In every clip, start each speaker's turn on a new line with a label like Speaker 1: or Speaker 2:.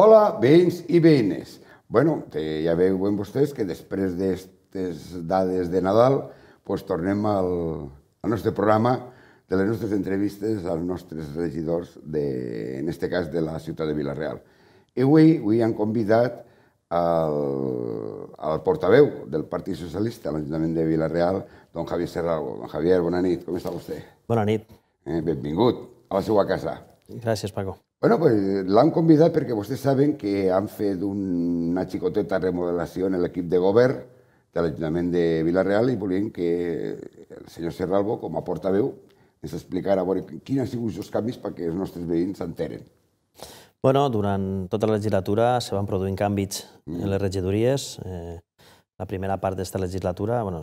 Speaker 1: Hola, veïns i veïnes. bueno, te, ja veuen vostès que després d'aquestes dades de Nadal pues, tornem al, al nostre programa de les nostres entrevistes als nostres regidors, de, en aquest cas de la ciutat de Vilareal. I avui, avui han convidat al, al portaveu del Partit Socialista a l'Ajuntament de Vilareal, don Javier Serralgo. Don Javier, bona nit, com està vostè? Bona nit. Eh, benvingut a la seva casa.
Speaker 2: Gràcies, Paco.
Speaker 1: Bueno, pues l'han convidat perquè vostès saben que han fet una xicoteta remodelació en l'equip de govern de l'Ajuntament de Vilareal i volien que el senyor Serralbo, com a portaveu, ens explicara a veure quins han sigut els canvis perquè els nostres veïns s'enteren.
Speaker 2: Bueno, durant tota la legislatura se van produint canvis mm. en les regidories. Eh, la primera part d'esta legislatura, bueno,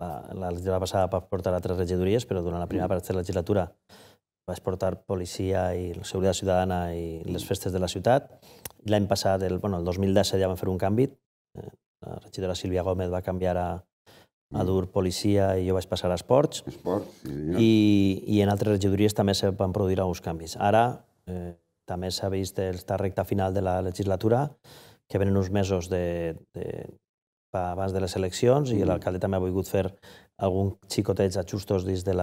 Speaker 2: la, la legislatura passada va portar a tres regidories, però durant la primera mm. part d'esta legislatura vaig portar policia i la seguretat ciutadana i les festes de la ciutat. L'any passat, el, bueno, el 2010, ja vam fer un canvi. Eh, la regidora Sílvia Gómez va canviar a, a mm. dur policia i jo vaig passar a esports. Esports, sí, I, I en altres regidories també se van produir alguns canvis. Ara eh, també s'ha vist esta recta final de la legislatura, que venen uns mesos de, de, abans de les eleccions mm. i l'alcalde també ha volgut fer algun xicoteig ajustos dins de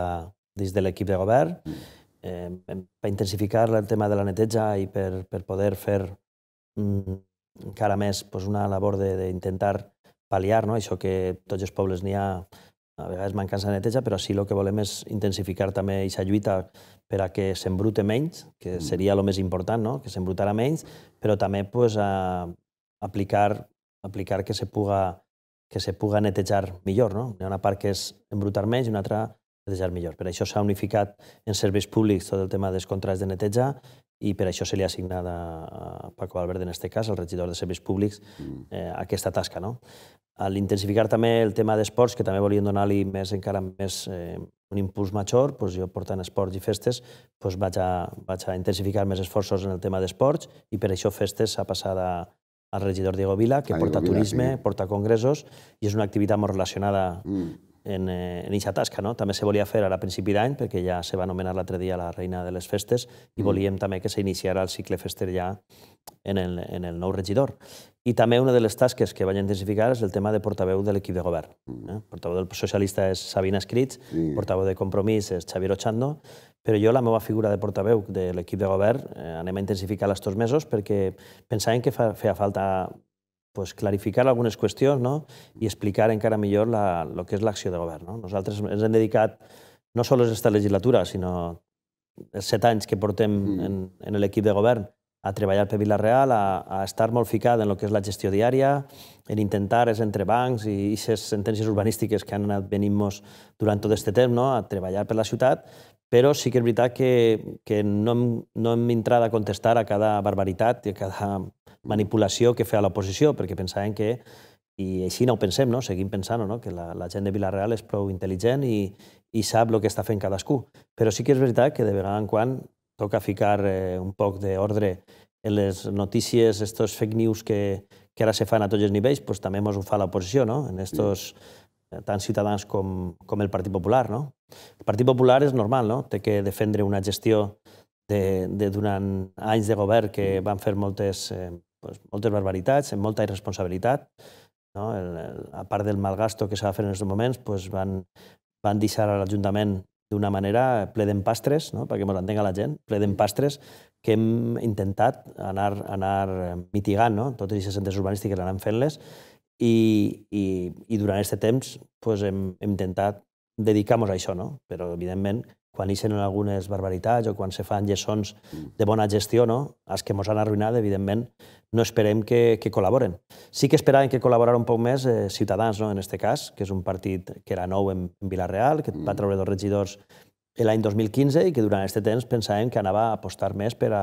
Speaker 2: l'equip de, de govern. Mm eh, per intensificar el tema de la neteja i per, per poder fer mm, encara més pues, una labor d'intentar pal·liar no? això que tots els pobles n'hi ha a vegades mancança de neteja, però sí el que volem és intensificar també aquesta lluita per a que s'embrute menys, que mm. seria el més important, no? que s'embrutarà menys, però també pues, a aplicar, aplicar que se puga que se puga netejar millor. No? Hi ha una part que és embrutar menys i una altra netejar millor. Per això s'ha unificat en serveis públics tot el tema dels contrats de neteja i per això se li ha assignat a, Paco Albert, en aquest cas, al regidor de serveis públics, mm. eh, aquesta tasca. No? A l'intensificar també el tema d'esports, que també volien donar-li més, encara més, eh, un impuls major, doncs jo portant esports i festes doncs vaig, a, vaig a intensificar més esforços en el tema d'esports i per això festes s'ha passat a, al regidor Diego Vila, que porta Vila, turisme, sí. porta congressos, i és una activitat molt relacionada mm en, aquesta eh, tasca. No? També se volia fer a a principi d'any, perquè ja se va anomenar l'altre dia la reina de les festes, i mm. volíem també que s'iniciara el cicle fester ja en el, en el nou regidor. I també una de les tasques que vaig intensificar és el tema de portaveu de l'equip de govern. Mm. Eh? Portaveu del socialista és Sabina Escrits, mm. portaveu de compromís és Xavier Ochando, però jo la meva figura de portaveu de l'equip de govern eh, anem a intensificar-la estos mesos perquè pensàvem que fa, feia falta pues, clarificar algunes qüestions no? i explicar encara millor la, el que és l'acció de govern. No? Nosaltres ens hem dedicat no sols aquesta legislatura, sinó els set anys que portem mm. en, en l'equip de govern a treballar per Vila-real, a, a estar molt ficat en el que és la gestió diària, en intentar és entre bancs i aquestes sentències urbanístiques que han anat venint-nos durant tot aquest temps, no? a treballar per la ciutat, però sí que és veritat que, que no, hem, no hem entrat a contestar a cada barbaritat i a cada manipulació que feia l'oposició, perquè pensàvem que, i així no ho pensem, no? seguim pensant no? que la, la gent de Vilareal és prou intel·ligent i, i sap el que està fent cadascú. Però sí que és veritat que de vegada en quan toca ficar eh, un poc d'ordre en les notícies, estos fake news que, que ara se fan a tots els nivells, pues, també ens ho fa l'oposició, no? en estos... Sí tant Ciutadans com, com el Partit Popular. No? El Partit Popular és normal, no? té que defendre una gestió de, de durant anys de govern que van fer moltes, eh, doncs, moltes barbaritats, amb molta irresponsabilitat. No? El, el, a part del malgasto que s'ha de fer en aquests moments, doncs van, van deixar a l'Ajuntament d'una manera ple d'empastres, no? perquè ens entenga la gent, ple d'empastres que hem intentat anar, anar mitigant, no? totes aquestes centres urbanístiques anant fent-les, i, i, i durant aquest temps pues, hem, hem intentat dedicar-nos a això, no? però evidentment quan ixen algunes barbaritats o quan se fan lliçons mm. de bona gestió, no? els que ens han arruïnat, evidentment, no esperem que, que col·laboren. Sí que esperàvem que col·laborara un poc més eh, Ciutadans, no? en aquest cas, que és un partit que era nou en, en Vilareal, que mm. va treure dos regidors l'any 2015 i que durant aquest temps pensàvem que anava a apostar més per a,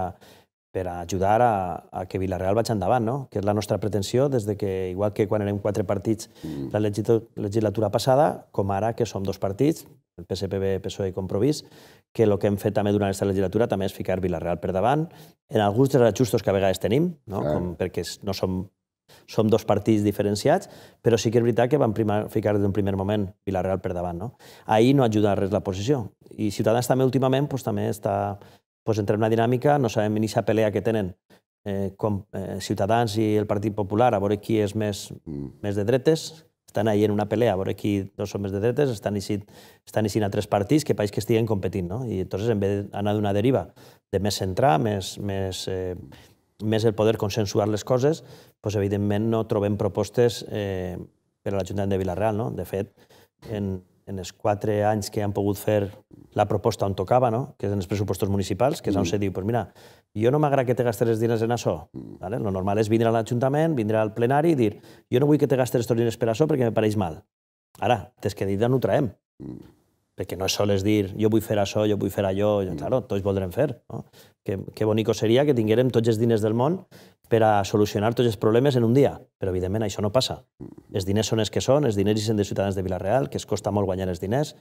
Speaker 2: per a ajudar a, a que Vilareal vagi endavant, no? que és la nostra pretensió, des de que, igual que quan érem quatre partits mm. la legislatura passada, com ara que som dos partits, el PSPB, PSOE i Compromís, que el que hem fet també durant aquesta legislatura també és ficar Vilareal per davant, en alguns dels ajustos que a vegades tenim, no? com perquè no som som dos partits diferenciats, però sí que és veritat que van primar, ficar d'un primer moment Vilareal per davant. No? Ahir no ajuda res la posició. I Ciutadans també últimament pues, també està pues, entrem en una dinàmica, no sabem ni la pelea que tenen eh, com, eh, Ciutadans i el Partit Popular, a veure qui és més, mm. més de dretes, estan ahir en una pelea, a veure qui dos són més de dretes, estan així, estan així a tres partits que pareix que estiguen competint, no? I entonces, en vez d'anar d'una deriva de més centrar, més, més, eh, més el poder consensuar les coses, doncs, evidentment no trobem propostes eh, per a l'Ajuntament de Vilareal, no? De fet, en, en els quatre anys que han pogut fer la proposta on tocava, no? que és en els pressupostos municipals, que és on mm. se diu, pues mira, jo no m'agrada que te gastes els diners en això. Mm. Vale? Lo normal és vindre a l'Ajuntament, vindre al plenari i dir jo no vull que te gastes els diners per això perquè me pareix mal. Ara, t'has que dir que ho traem. Mm. Perquè no és és dir jo vull fer això, jo vull fer allò, mm. claro, tots voldrem fer. No? Que, que bonico seria que tinguérem tots els diners del món per a solucionar tots els problemes en un dia. Però, evidentment, això no passa. Els diners són els que són, els diners hi són de ciutadans de Vilareal, que es costa molt guanyar els diners,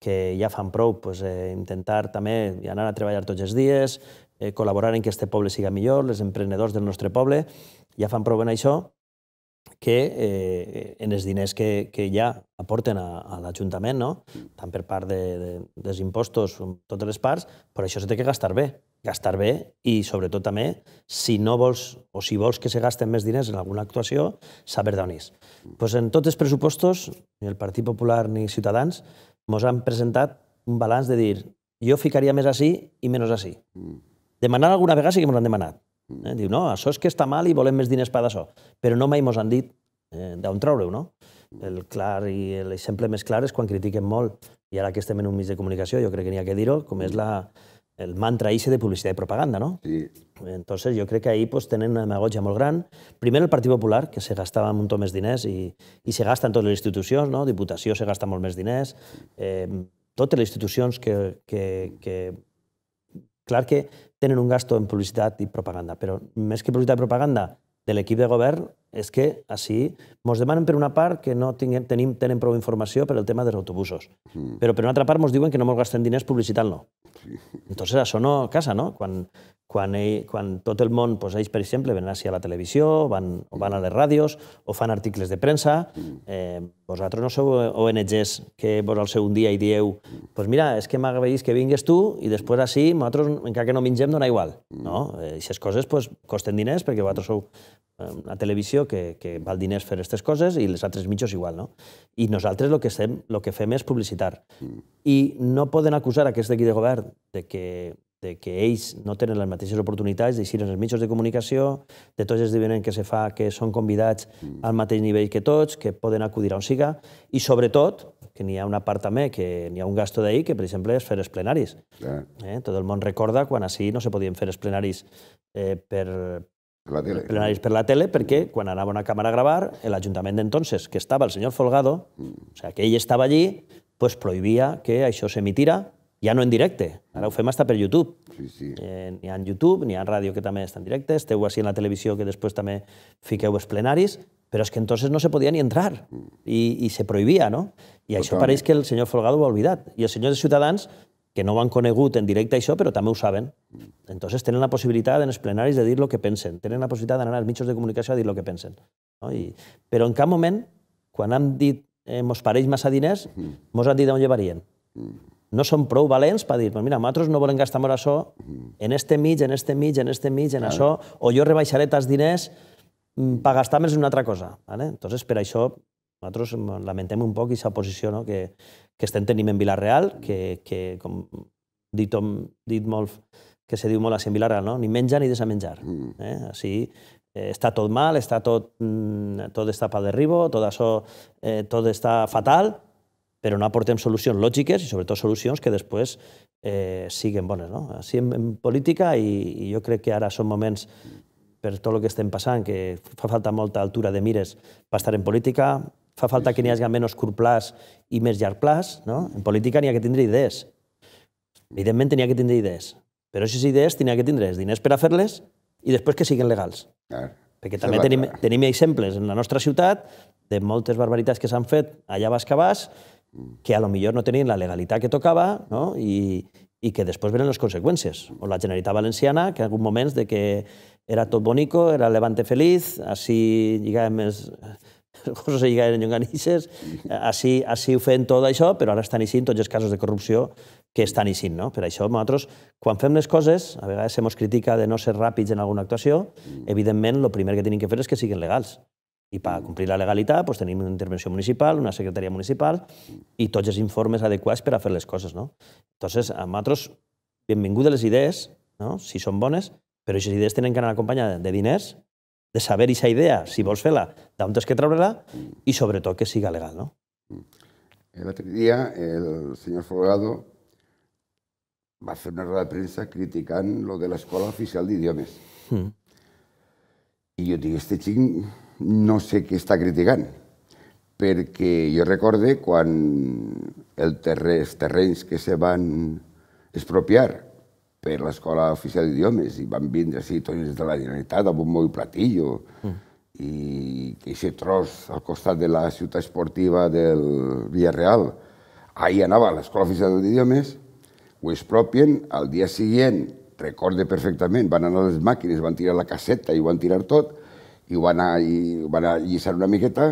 Speaker 2: que ja fan prou pues, eh, intentar també anar a treballar tots els dies, eh, col·laborar en que este poble siga millor, els emprenedors del nostre poble, ja fan prou en això, que eh, en els diners que, que ja aporten a, a l'Ajuntament, no? tant per part de, de, dels impostos, totes les parts, però això s'ha de gastar bé gastar bé i, sobretot, també, si no vols o si vols que se gasten més diners en alguna actuació, saber d'on és. Pues en tots els pressupostos, ni el Partit Popular ni Ciutadans, ens han presentat un balanç de dir jo ficaria més així i menys així. Mm. Demanant alguna vegada sí que ens han demanat. Mm. Eh? Diu, no, això és que està mal i volem més diners per això. Però no mai ens han dit eh, d'on treure-ho, no? Mm. El clar i l'exemple més clar és quan critiquen molt, i ara que estem en un mig de comunicació, jo crec que n'hi ha que dir-ho, com és la, el mantra ese de publicidad y propaganda, ¿no? Sí. Entonces yo creo que ahí pues tenen una demagogia molt gran. Primer el Partit Popular, que se gastava un montón més diners i, i se gasta en totes les institucions, no? Diputació se gasta molt més diners, eh, totes les institucions que, que, que... Clar que tenen un gasto en publicitat i propaganda, però més que publicitat i propaganda de l'equip de govern, és que així ens demanen per una part que no tinguem, tenim, tenen prou informació per el tema dels autobusos, mm. però per una altra part ens diuen que no ens gastem diners publicitant-lo. Sí. Entonces això no casa, no? Quan, quan, ell, quan tot el món, doncs ells, per exemple, van a la televisió, van, o van a les ràdios, o fan articles de premsa, eh, vosaltres no sou ONGs que vos al seu un dia i dieu pues mira, és que m'agraeix que vingues tu i després així, nosaltres, encara que no mengem, dona igual. No? Aquestes eh, coses pues, costen diners perquè vosaltres sou eh, una televisió que, que val diners fer aquestes coses i les altres mitjos igual, no? I nosaltres el que, estem, el que fem és publicitar. I no poden acusar aquest equip de govern de que de que ells no tenen les mateixes oportunitats d'eixir en els mitjans de comunicació, de tots els divinents que se fa que són convidats mm. al mateix nivell que tots, que poden acudir on siga, i sobretot, que n'hi ha una part també, que n'hi ha un gasto d'ahir, que per exemple és fer els plenaris. Yeah. Eh? Tot el món recorda quan així no se podien fer els plenaris eh, per, la tele. Plenaris per la tele, perquè mm. quan anava una càmera a gravar, l'Ajuntament d'entonces, que estava el senyor Folgado, mm. o sea, que ell estava allí, pues prohibia que això s'emitira ja no en directe, ah. ara ho fem hasta per YouTube. Sí, sí. Eh, n'hi ha en YouTube, n'hi ha en ràdio que també estan directes, esteu així en la televisió que després també fiqueu els plenaris, però és que entonces no se podia ni entrar mm. i, i se prohibia, no? I Totalment. això pareix que el senyor Folgado ho ha oblidat. I els senyors de Ciutadans, que no ho han conegut en directe això, però també ho saben. Mm. Entonces tenen la possibilitat en els plenaris de dir el que pensen, tenen la possibilitat d'anar als mitjans de comunicació a dir el que pensen. No? I, però en cap moment, quan han dit eh, mos pareix massa diners, mm. mos han dit on llevarien. Mm no són prou valents per dir, però mira, nosaltres no volem gastar molt això, en este mig, en este mig, en este mig, en això, o jo rebaixaré tants diners mm, per gastar més en una altra cosa. ¿vale? Entonces, per això, nosaltres mm, lamentem un poc aquesta posició no? que, que estem tenint en Vilareal, que, que com dit, dit molt, que se diu molt així en Vilareal, no? ni menja ni desamenjar. menjar. Mm. Eh? Així, eh, està tot mal, està tot, tot està per derribo, tot això, eh, tot està fatal, però no aportem solucions lògiques i sobretot solucions que després eh, siguin bones. No? Així en, en política, i, i jo crec que ara són moments per tot el que estem passant, que fa falta molta altura de mires per estar en política, fa falta que n'hi hagi menys curt plaç i més llarg plaç, no? En política n'hi ha que tindre idees. Evidentment n'hi ha que tindre idees. Però aquestes idees n'hi ha que tindre diners per a fer-les i després que siguin legals. Clar. Perquè també tenim, tenim exemples en la nostra ciutat de moltes barbaritats que s'han fet allà a Bascabàs, que a lo millor no tenien la legalitat que tocava no? I, i que després venen les conseqüències. O la Generalitat Valenciana, que en algun moments de que era tot bonico, era Levante feliz, així lligàvem els coses se lligaven llonganixes, així, així ho feien tot això, però ara estan així tots els casos de corrupció que estan així. No? Per això nosaltres, quan fem les coses, a vegades se mos critica de no ser ràpids en alguna actuació, mm. evidentment, el primer que tenim que fer és que siguin legals. I per complir la legalitat doncs, tenim una intervenció municipal, una secretaria municipal i tots els informes adequats per a fer les coses. No? Entonces, a nosaltres, benvingudes les idees, no? si són bones, però aquestes idees tenen que anar acompanyades de diners, de saber aquesta idea, si vols fer-la, d'on és que treure-la i, sobretot, que siga legal. No?
Speaker 1: L'altre mm. dia, el senyor Folgado va fer una roda de premsa criticant lo de l'escola oficial d'idiomes. Mm. I jo dic, este xic no sé què està criticant, perquè jo recorde quan el terres, els terrenys que se van expropiar per l'Escola Oficial d'Idiomes i van vindre així tots des de la Generalitat amb un moll platillo mm. i que aquest tros al costat de la ciutat esportiva del Villarreal, ahir anava a l'Escola Oficial d'Idiomes, ho expropien, al dia següent, recorde perfectament, van anar les màquines, van tirar la caseta i ho van tirar tot, i ho va anar, i, ho va anar lliçant una miqueta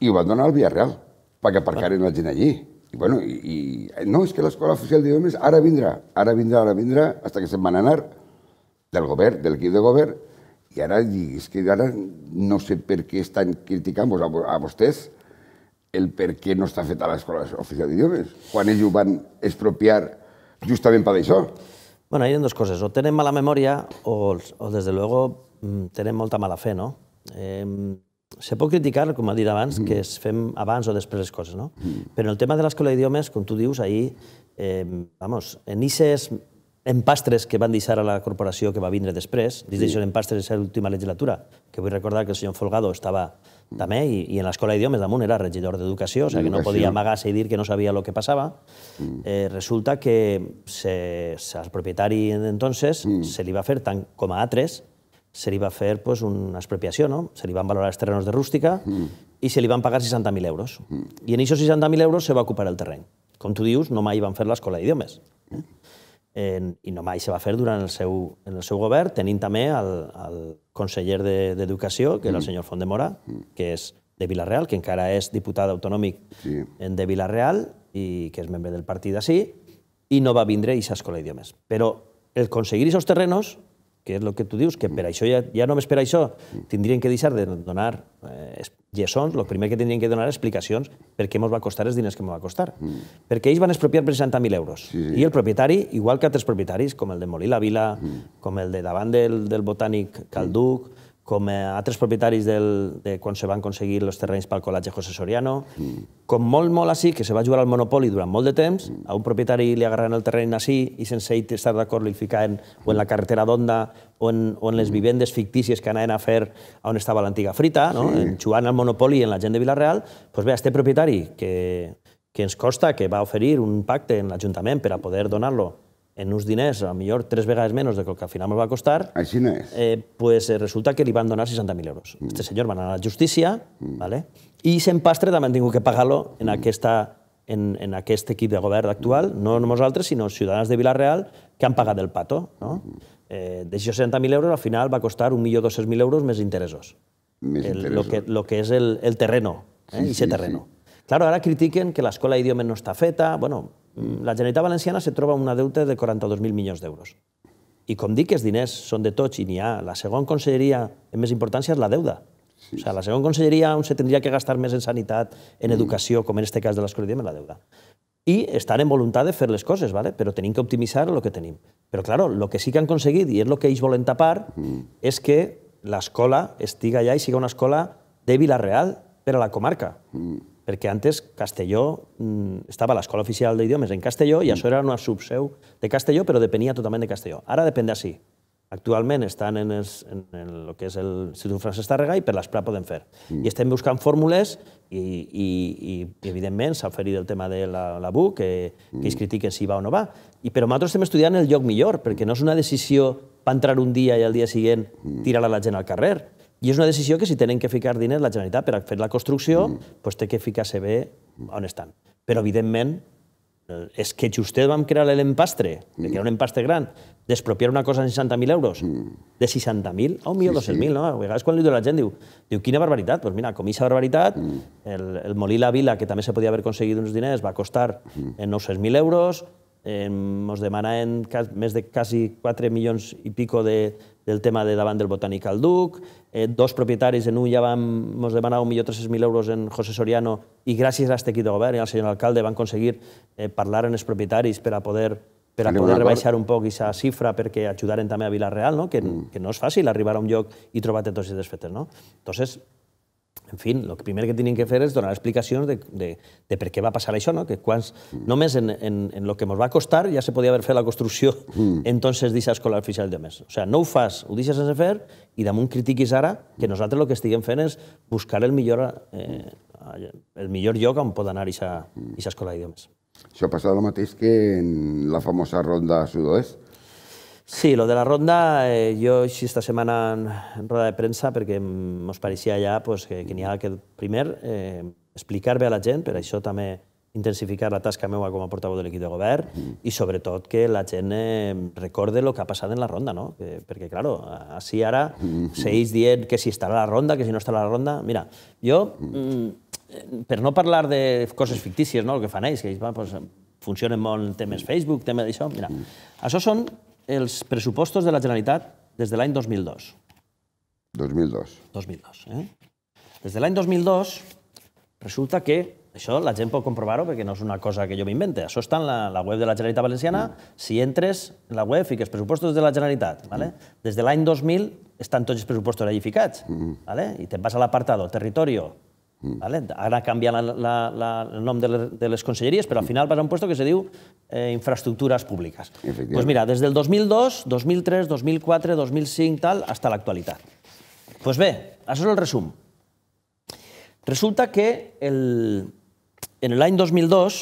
Speaker 1: i ho van donar al Villarreal perquè aparcaren la gent allí. I, bueno, i, i no, és que l'escola oficial de idiomes ara vindrà, ara vindrà, ara vindrà, fins que se'n van anar del govern, de l'equip de govern, i ara, i és que ara no sé per què estan criticant a, a vostès el per què no està feta l'escola oficial d'idiomes, quan ells ho van expropiar justament per això.
Speaker 2: Bueno, hi ha dues coses, o tenen mala memòria o, o des de luego Mm, tenem molta mala fe, no? se pot criticar, com ha dit abans, mm. que es fem abans o després les coses, no? Mm. Però el tema de l'escola d'idiomes, com tu dius, ahir, vamos, en ICES empastres que van deixar a la corporació que va vindre després, dins d'això sí. és l'última legislatura, que vull recordar que el senyor Folgado estava també, i, en l'escola d'idiomes damunt era regidor d'educació, o sigui que no podia amagar-se i dir que no sabia el que passava. Eh, resulta que se, al propietari d'entonces se li va fer, tant com a altres, se li va fer pues, una expropiació, no? se li van valorar els terrenos de rústica mm. i se li van pagar 60.000 euros. Mm. I en aquests 60.000 euros se va ocupar el terreny. Com tu dius, no mai van fer l'escola d'idiomes. Mm. Eh, I no mai se va fer durant el seu, en el seu govern, tenint també el, el conseller d'Educació, de, que era mm. el senyor Font de Mora, mm. que és de Vilareal, que encara és diputat autonòmic sí. de Vilareal i que és membre del partit d'ací, i no va vindre a aquesta escola d'idiomes. Però el conseguir aquests terrenos que és el que tu dius, que per això ja, ja només per això tindrien que deixar de donar eh, lliçons, el primer que tindrien que donar explicacions per què ens va costar els diners que ens va costar. Mm. Perquè ells van expropiar per 60.000 euros. Sí, sí. I el propietari, igual que altres propietaris, com el de Molí la Vila, mm. com el de davant del, del botànic Calduc, mm com eh, altres propietaris del, de quan se van aconseguir els terrenys pel col·legi José Soriano, mm. com molt, molt així, que se va jugar al monopoli durant molt de temps, mm. a un propietari li agarren el terreny així i sense ell estar d'acord li ficaven o en la carretera d'Onda o, en, o en les vivendes fictícies que anaven a fer on estava l'antiga frita, no? Sí. En, jugant al monopoli en la gent de Vilareal, doncs bé, este propietari que, que ens costa, que va oferir un pacte en l'Ajuntament per a poder donar-lo en uns diners, a millor tres vegades menys del que al final me va costar, Així no és. Eh, pues eh, resulta que li van donar 60.000 euros. Mm. Este senyor va anar a la justícia, mm. vale? i s'empastre també han tingut que pagar-lo en, mm. aquesta, en, en aquest equip de govern actual, no nosaltres, sinó els ciutadans de Vilareal, que han pagat el pato. No? Mm. Eh, de 60.000 euros al final va costar 1.200.000 euros més interessos. Més el, Lo que, lo que és el, el terreno, eh? sí, sí, terreno. Sí. Claro, ara critiquen que l'escola d'idiomes no està feta, bueno, la Generalitat Valenciana se troba una deuta de 42.000 milions d'euros. I com dic, els diners són de tots i n'hi ha. La segona conselleria en més importància és la deuda. Sí, O sigui, la segona conselleria on se tindria que gastar més en sanitat, en mm. educació, com en aquest cas de l'escola, diem, la deuda. I estan en voluntat de fer les coses, ¿vale? però tenim que optimitzar el que tenim. Però, claro, el que sí que han aconseguit, i és el que ells volen tapar, mm. és que l'escola estiga allà i siga una escola de a Real per a la comarca. Mm perquè antes Castelló mm, estava a l'Escola Oficial d'Idiomes en Castelló i mm. això era una subseu de Castelló, però depenia totalment de Castelló. Ara depèn d'ací. De Actualment estan en, es, en, en el que és Institut Francesc Tàrrega i per l'ESPRA poden fer. Mm. I estem buscant fórmules i, i, i, i evidentment, s'ha oferit el tema de la, la BU, que, mm. que es critiquen si va o no va. I, però nosaltres estem estudiant el lloc millor, perquè no és una decisió per entrar un dia i al dia següent mm. tirar a la gent al carrer i és una decisió que si tenen que ficar diners la Generalitat per a fer la construcció, mm. doncs té que ficar-se bé on estan. Però, evidentment, eh, és que justet vam crear l'empastre, mm. que era un empastre gran, despropiar una cosa de 60.000 euros, mm. de 60.000 a 1.200.000, sí, sí. no? A vegades quan li diu la gent, diu, diu quina barbaritat, doncs pues mira, comissa barbaritat, mm. el, el molí La Vila, que també se podia haver aconseguit uns diners, va costar mm. 900.000 eh, euros, ens eh, demanaven més de quasi 4 milions i pico de, del tema de davant del botànic al Duc, eh, dos propietaris, en un ja vam, ens demanava 300.000 euros en José Soriano i gràcies a aquest equip de govern i al senyor alcalde van aconseguir eh, parlar amb els propietaris per a poder per a poder rebaixar un poc aquesta xifra perquè ajudaren també a Vila-real, no? Que, mm. que no és fàcil arribar a un lloc i trobar-te tots els desfetes. No? Entonces, en fi, el primer que tenim que fer és donar explicacions de, de, de per què va passar això, no? que quants, mm. només en, en, en lo que ens va costar ja se podia haver fet la construcció mm. entonces deixa escola oficial de més. O sigui, no ho fas, ho deixes sense fer i damunt critiquis ara que nosaltres el que estiguem fent és buscar el millor, eh, el millor lloc on pot anar aquesta mm. escola d'idiomes.
Speaker 1: Això passa el mateix que en la
Speaker 2: famosa ronda sud-oest, Sí, lo de la ronda, eh, jo així esta setmana en, en roda de premsa, perquè ens pareixia ja pues, que, que n'hi ha que, primer, eh, explicar bé a la gent, per això també intensificar la tasca meva com a portaveu de l'equip de govern mm. i sobretot que la gent eh, recorde el que ha passat en la ronda, no? Que, perquè, claro, així ara mm seguís dient que si estarà la ronda, que si no estarà la ronda... Mira, jo, mm, per no parlar de coses fictícies, no?, el que fan ells, que ells, va, pues, funcionen molt temes Facebook, temes d'això... Mira, això són els pressupostos de la Generalitat des de l'any 2002. 2002. 2002, eh? Des de l'any 2002 resulta que, això la gent pot comprovar-ho perquè no és una cosa que jo m'invente, això està en la, la web de la Generalitat Valenciana, mm. si entres en la web fiques pressupostos de la Generalitat, ¿vale? Mm. des de l'any 2000 estan tots els pressupostos allà ficats, mm. Mm-hmm. ¿vale? i te'n vas a l'apartado territori, Mm. Vale? Ara canvia la, la, la, el nom de les, de les conselleries, però al final vas a un lloc que se diu eh, Infraestructures Públiques. Doncs pues mira, des del 2002, 2003, 2004, 2005, tal, hasta l'actualitat. Doncs pues bé, això és el resum. Resulta que el, en l'any 2002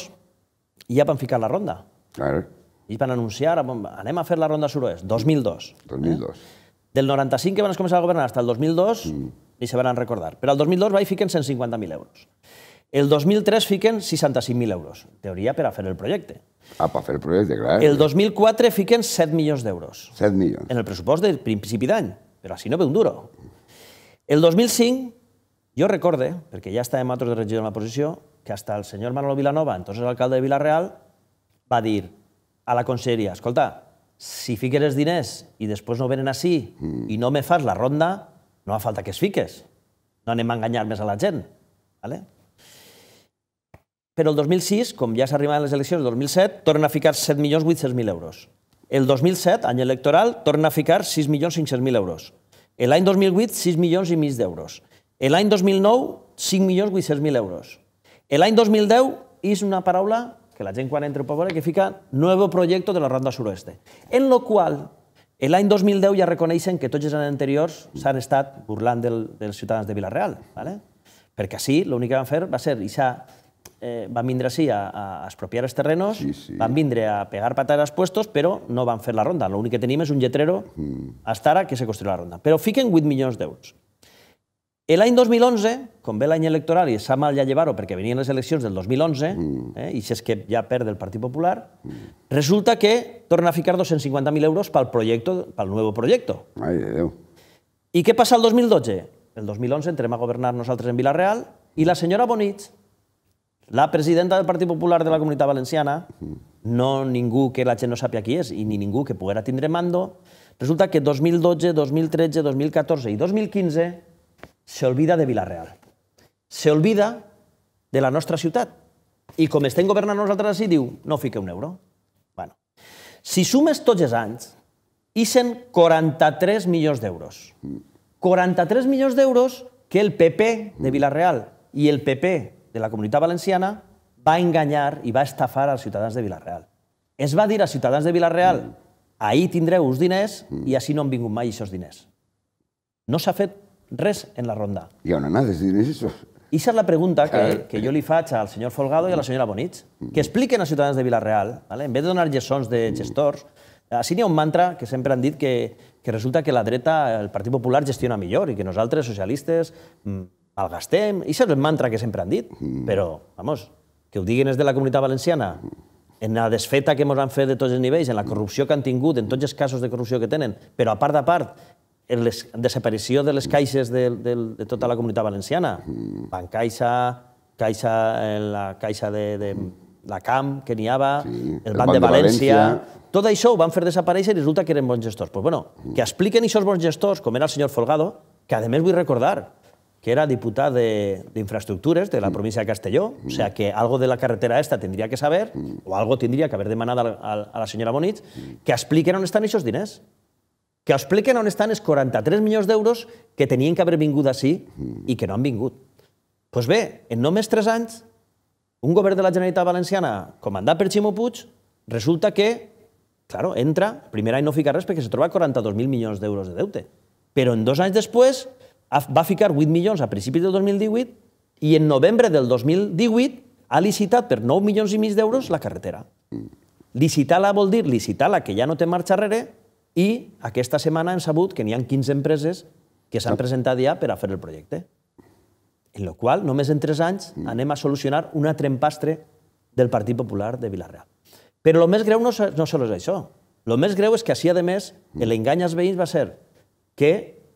Speaker 2: ja van ficar la ronda. Claro. I van anunciar, anem a fer la ronda suroest, 2002.
Speaker 1: 2002. Eh?
Speaker 2: Del 95 que van començar a governar, fins al 2002, mm ni se van a recordar. Però el 2002 va i fiquen 150.000 euros. El 2003 fiquen 65.000 euros, teoria, per a fer el projecte.
Speaker 1: Ah, per fer el projecte, clar.
Speaker 2: El 2004 fiquen 7 milions d'euros. 7 milions. En el pressupost del principi d'any, però així no ve un duro. El 2005, jo recorde, perquè ja estàvem altres de regidor en la posició, que hasta el senyor Manolo Vilanova, entonces alcalde de Vilareal, va dir a la conselleria, escolta, si fiquen els diners i després no venen així mm. i no me fas la ronda, no fa falta que es fiques. No anem a enganyar més a la gent. ¿vale? Però el 2006, com ja s'arriben les eleccions el 2007, torna a ficar 7.800.000 euros. El 2007, any electoral, torna a ficar 6.500.000 euros. L'any 2008, 6 milions i mig d'euros. L'any 2009, 5.800.000 euros. L'any 2010 és una paraula que la gent quan entra al poble que fica «Nuevo proyecto de la Ronda Suroeste», en lo qual L'any 2010 ja reconeixen que tots els anys anteriors s'han estat burlant del, dels ciutadans de Vilareal, ¿vale? perquè així l'únic que van fer va ser deixar eh, van vindre així a, a expropiar els terrenos, sí, sí. van vindre a pegar patar als puestos, però no van fer la ronda. L'únic que tenim és un lletrero mm. a Estara que se construirà la ronda. Però fiquen 8 milions d'euros. L'any 2011, com ve l'any electoral i s'ha mal ja llevar-ho perquè venien les eleccions del 2011, mm. eh, i si és que ja perd el Partit Popular, mm. resulta que torna a ficar 250.000 euros pel projecte, pel nou projecte. Ai, Déu. I què passa el 2012? El 2011 entrem a governar nosaltres en Vilareal i la senyora Bonitz, la presidenta del Partit Popular de la Comunitat Valenciana, no ningú que la gent no sàpia qui és i ni ningú que poguera tindre mando, resulta que 2012, 2013, 2014 i 2015 se olvida de Vilareal. Se olvida de la nostra ciutat. I com estem governant nosaltres així, diu, no fiqueu un euro. Bueno, si sumes tots els anys, són 43 milions d'euros. 43 milions d'euros que el PP de Vilareal i el PP de la Comunitat Valenciana va enganyar i va estafar als ciutadans de Vilareal. Es va dir als ciutadans de Vilareal, ahir tindreu uns diners i així no han vingut mai aquests diners. No s'ha fet Res en la ronda.
Speaker 1: I on anar anat des d'inicis?
Speaker 2: I és la pregunta que, que jo li faig al senyor Folgado i a la senyora Bonits, mm. que expliquen als ciutadans de Vilareal, vale? en vez de donar lliçons de mm. gestors, així n'hi ha un mantra que sempre han dit que, que resulta que la dreta, el Partit Popular, gestiona millor i que nosaltres, socialistes, mm, malgastem. I és el mantra que sempre han dit. Però, vamos, que ho diguin des de la comunitat valenciana, en la desfeta que ens han fet de tots els nivells, en la corrupció que han tingut, en tots els casos de corrupció que tenen, però a part de part, en la desaparició de les caixes de, de, de tota la comunitat valenciana. Bancaixa, mm-hmm. caixa, la caixa de, de la Camp, que n'hi havia, sí, el, el Banc de, de València... València... Tot això ho van fer desaparèixer i resulta que eren bons gestors. Pues bueno, mm. que expliquen aquests bons gestors, com era el senyor Folgado, que a més vull recordar que era diputat d'infraestructures de, de, la mm. província de Castelló, mm. o sea que algo de la carretera esta tendría que saber, mm. o algo tendría que haber demanat a, a, a la senyora Bonit, mm. que expliquen on estan aquests diners que expliquen on estan els 43 milions d'euros que tenien que haver vingut així i que no han vingut. Doncs pues bé, en només 3 anys, un govern de la Generalitat Valenciana comandat per Ximo Puig resulta que, claro, entra, primer any no fica res perquè se troba 42.000 milions d'euros de deute. Però en dos anys després va ficar 8 milions a principis del 2018 i en novembre del 2018 ha licitat per 9 milions i mig d'euros la carretera. Licitar-la vol dir licitar la que ja no té marxa rere, i aquesta setmana hem sabut que n'hi ha 15 empreses que s'han presentat ja per a fer el projecte. En la qual només en 3 anys mm. anem a solucionar un altre empastre del Partit Popular de Vilareal. Però el més greu no, no sols és això. El més greu és que així, a més, mm. l'engany als veïns va ser que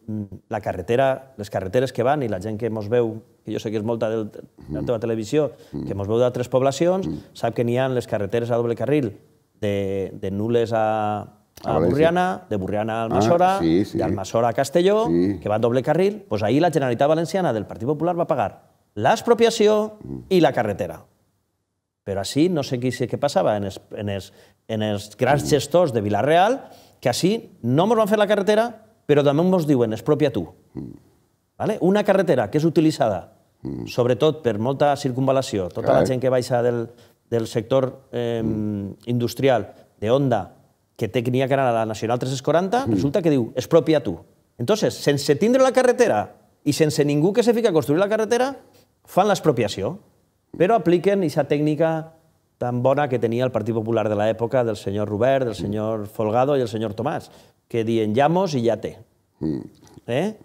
Speaker 2: mm, la carretera, les carreteres que van i la gent que mos veu, que jo sé que és molta de la teva televisió, que mos veu d'altres poblacions, sap que n'hi ha les carreteres a doble carril de, de nules a, a Burriana, de Burriana a Almassora, ah, sí, sí. de Almasora a Castelló, sí. que va en doble carril, pues ahí la Generalitat Valenciana del Partit Popular va pagar l'expropiació mm. i la carretera. Però així no sé què, què passava en els, en, els, en els grans gestors de Vilareal, que així no ens van fer la carretera, però també ens diuen, expropia tu. Mm. Vale? Una carretera que és utilitzada, mm. sobretot per molta circunvalació, tota la gent que baixa del, del sector eh, industrial, de Onda, que tenia que anar a la Nacional 340, mm. resulta que diu, és a tu. Entonces, sense tindre la carretera i sense ningú que se fica a construir la carretera, fan l'expropiació, però apliquen aquesta tècnica tan bona que tenia el Partit Popular de l'època del senyor Robert, del senyor Folgado i el senyor Tomàs, que dient ja mos i ja té. Mm. Eh?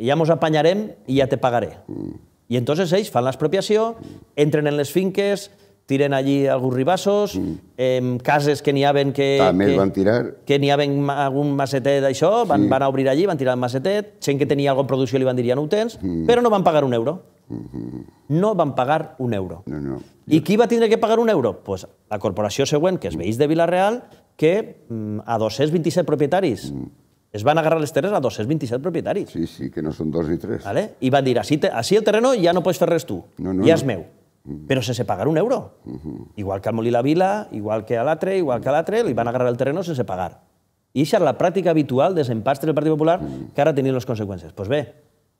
Speaker 2: I ja mos apanyarem i ja te pagaré. Mm. I entonces ells fan l'expropiació, entren en les finques, tiren allí alguns ribassos, mm. eh, cases que n'hi haven que... També ah, que, van tirar. Que n'hi haven algun macetet d'això, van, sí. van obrir allí, van tirar el macetet, gent que tenia alguna producció li van dir ja no ho tens, mm. però no van pagar un euro. Mm -hmm. No van pagar un euro. No, no. I qui va tindre que pagar un euro? Pues la corporació següent, que és mm. Veïs de Vilareal, que mm, a 227 propietaris mm. es van agarrar les terres a 227 propietaris. Sí, sí, que no són dos i tres. Vale? I van dir, així, així el terreno ja no pots fer res tu, no, no, ja és no. meu però sense pagar un euro. Igual que al Molí la Vila, igual que a l'altre, igual que a l'altre, li van agarrar el terreno sense pagar. I això és la pràctica habitual dels empastres del Partit Popular mm. que ara tenien les conseqüències. Doncs pues bé,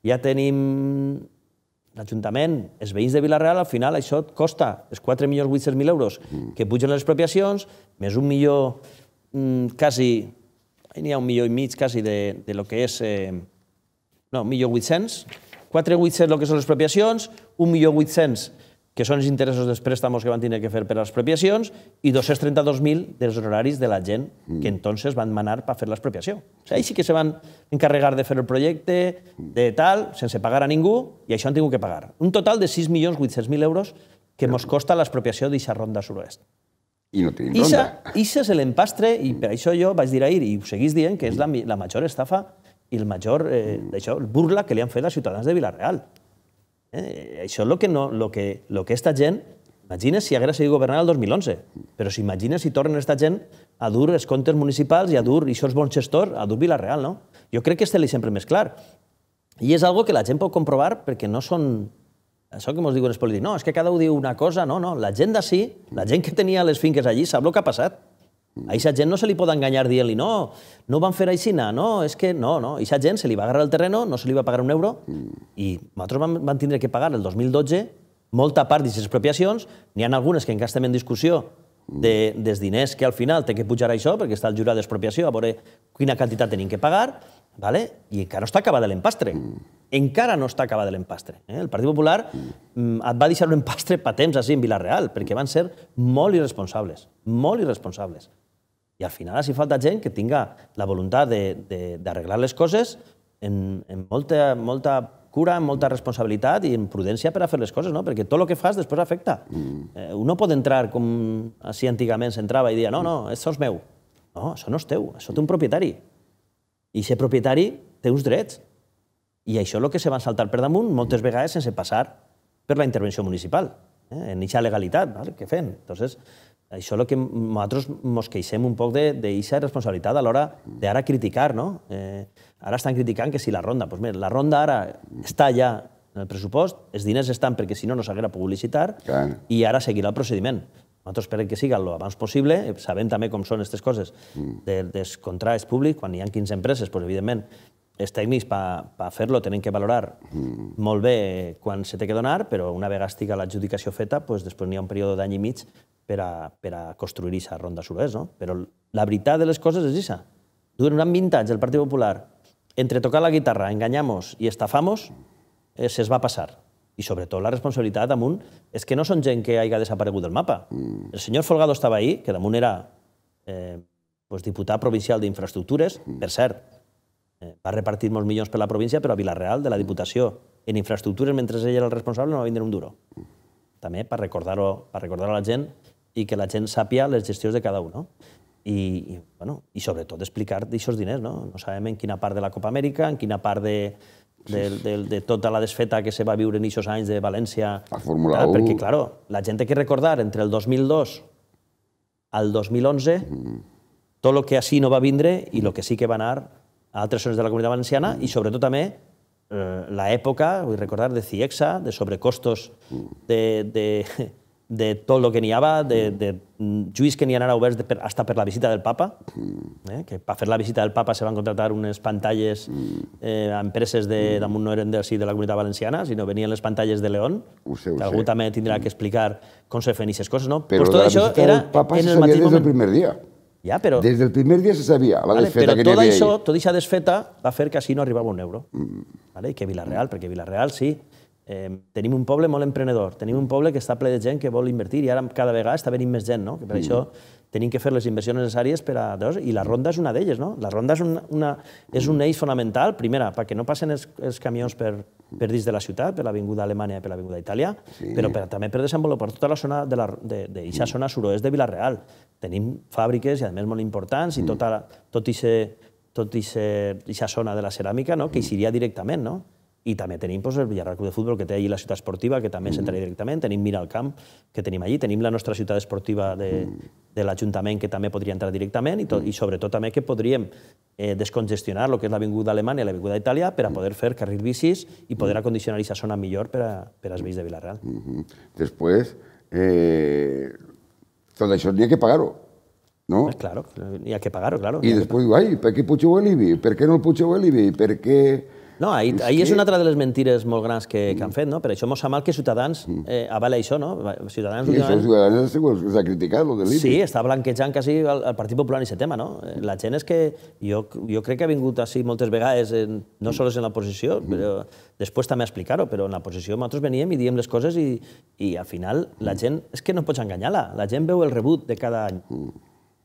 Speaker 2: ja tenim l'Ajuntament, els veïns de Vilareal, al final això et costa els 4.800.000 euros mm. que pugen les expropiacions, més un milió, mm, quasi, n'hi ha un milió i mig quasi de, de lo que és... Eh, no, un milió 800, 4.800 el que són les expropiacions, un milió 800 que són els interessos dels préstamos que van tenir que fer per a les apropiacions, i 232.000 dels honoraris de la gent mm. que entonces van manar per fer l'expropiació. O sigui, sí que se van encarregar de fer el projecte, de tal, sense pagar a ningú, i això han tingut que pagar. Un total de 6.800.000 euros que ens costa l'expropiació d'Ixa Ronda Sud-oest. I no tenim ronda. Ixa és l'empastre, i mm. per això jo vaig dir ahir, i ho seguís dient, que és la, mm. la major estafa i el major, eh, això, burla que li han fet als ciutadans de Vilareal. Eh? Això és el que, no, lo que, lo que esta gent... Imagina si haguera seguit governant el 2011, però si imagina si tornen esta gent a dur els comptes municipals i a dur i és bons gestors a dur Vilareal, no? Jo crec que este li sempre més clar. I és algo que la gent pot comprovar perquè no són... Això que ens diuen els polítics, no, és que cada un diu una cosa, no, no, la gent d'ací, la gent que tenia les finques allí, sap el que ha passat. A aquesta gent no se li pot enganyar dient-li no, no ho van fer així, no, és que no, no. A aquesta gent se li va agarrar el terreno, no se li va pagar un euro i nosaltres vam, vam tindre que pagar el 2012 molta part d'aquestes expropiacions. N'hi ha algunes que encara estem en discussió de, dels diners que al final té que pujar això, perquè està el jurat d'expropiació, a veure quina quantitat tenim que pagar, vale? i encara no està acabat l'empastre. Encara no està acabat l'empastre. Eh? El Partit Popular mm. et va deixar un empastre temps així en Vilareal, perquè van ser molt irresponsables, molt irresponsables. I al final si falta gent que tinga la voluntat d'arreglar les coses en, en molta, molta cura, amb molta responsabilitat i amb prudència per a fer les coses, no? perquè tot el que fas després afecta. Mm. Eh, no pot entrar com així antigament s'entrava i dir no, no, això és meu. No, això no és teu, això té un propietari. I ser propietari té uns drets. I això és el que se van saltar per damunt moltes vegades sense passar per la intervenció municipal, eh? en eixa legalitat, ¿vale? què fem? Entonces, això és el que nosaltres ens queixem un poc d'aquesta responsabilitat a l'hora d'ara criticar, no? Eh, ara estan criticant que si la ronda, doncs mira, la ronda ara està ja en el pressupost, els diners estan perquè si no no s'haguera pogut licitar i ara seguirà el procediment. Nosaltres esperem que siga el abans possible, eh, sabent també com són aquestes coses mm. de, dels contractes públics, quan hi ha 15 empreses, doncs, evidentment els tècnics per pa, pa fer-lo tenen que valorar mm. molt bé quan se té que donar, però una vegada estigui l'adjudicació feta, pues, després n'hi ha un període d'any i mig per a, per a construir aquesta ronda sud-est. No? Però la veritat de les coses és aquesta. Durant 20 anys el Partit Popular, entre tocar la guitarra, enganyamos i estafamos, eh, se'ls va passar. I sobretot la responsabilitat damunt és que no són gent que hagi desaparegut del mapa. Mm. El senyor Folgado estava ahí, que damunt era eh, pues, diputat provincial d'Infraestructures, mm. per cert, Eh, va repartir molts milions per la província, però a Vilareal, de la Diputació, en infraestructures, mentre ell era el responsable, no va vindre un duro. També per recordar-ho per recordar a la gent i que la gent sàpia les gestions de cada un. No? I, i, bueno, i sobretot explicar d'aixòs diners. No? no sabem en quina part de la Copa Amèrica, en quina part de, de, de, de tota la desfeta que se va viure en aquests anys de València.
Speaker 1: La Fórmula 1. Perquè, clar,
Speaker 2: la gent té que recordar entre el 2002 al 2011 mm. tot el que així no va vindre i el que sí que va anar a altres zones de la comunitat valenciana mm. i sobretot també eh, l'època, vull recordar, de CIEXA, de sobrecostos de, de, de tot el que n'hi havia, de, de juís que n'hi anara oberts de, per, hasta per la visita del papa, eh, que per fer la visita del papa se van contratar unes pantalles eh, a empreses de, damunt no eren de, sí, de la comunitat valenciana, sinó venien les pantalles de León, ho sé, ho que algú sé. també tindrà que explicar com se feien aquestes coses, no? Però pues tot això era del papa en el se sabia des del primer dia. Ja, però... Des
Speaker 1: del primer dia se sabia la vale, desfeta que hi havia. Però
Speaker 2: tota aquesta desfeta va fer que així no arribava un euro. Mm. Vale? I que Vilareal, perquè Vilareal sí, Eh, tenim un poble molt emprenedor, tenim un poble que està ple de gent que vol invertir i ara cada vegada està venint més gent, no? Que per mm. això tenim que fer les inversions necessàries per a... Dos, I la mm. ronda és una d'elles, no? La ronda és, una, una, és un mm. eix fonamental, primera, perquè no passen els, els camions per, per dins de la ciutat, per l'Avinguda Alemanya i per l'Avinguda Itàlia, sí. però per, també per desenvolupar tota la zona d'aquesta de, la, de, de mm. zona suroest de Vilareal. Tenim fàbriques, i a més molt importants, i mm. tota, tot i ser tot i aquesta zona de la ceràmica, no? que hi seria directament. No? I també tenim doncs, el Villarreal Club de Futbol, que té allí la ciutat esportiva, que també mm. s'entra directament. Tenim Mira al Camp, que tenim allí. Tenim la nostra ciutat esportiva de, mm. de l'Ajuntament, que també podria entrar directament. I, tot, mm. i sobretot també que podríem eh, descongestionar el que és l'Avinguda Alemanya i l'Avinguda Itàlia per a poder fer carril bicis i poder mm. acondicionar aquesta zona millor per a, per als veïns de Villarreal.
Speaker 1: Mm -hmm. Després, eh, tot això n'hi ha que pagar-ho. No? Pues eh,
Speaker 2: claro, n'hi ha que pagar-ho, claro. I després
Speaker 1: diu, ai, per què pugeu l'IBI? Per què no el pugeu l'IBI? Per què... No, ahir, és, ahir que... és una
Speaker 2: altra de les mentires molt grans que, que han fet, no? Per això mos mal que Ciutadans mm. eh, avala això, no? Ciutadans... Sí, últimament...
Speaker 1: Ciutadans és s'ha criticat, lo del Sí,
Speaker 2: està blanquejant quasi el, el Partit Popular en aquest tema, no? Eh, la gent és que... Jo, jo crec que ha vingut així moltes vegades, en, no sols en la -hmm. però després també explicar-ho, però en posició nosaltres veníem i diem les coses i, i al final la mm. gent... És que no pots enganyar-la. La gent veu el rebut de cada any. Mm.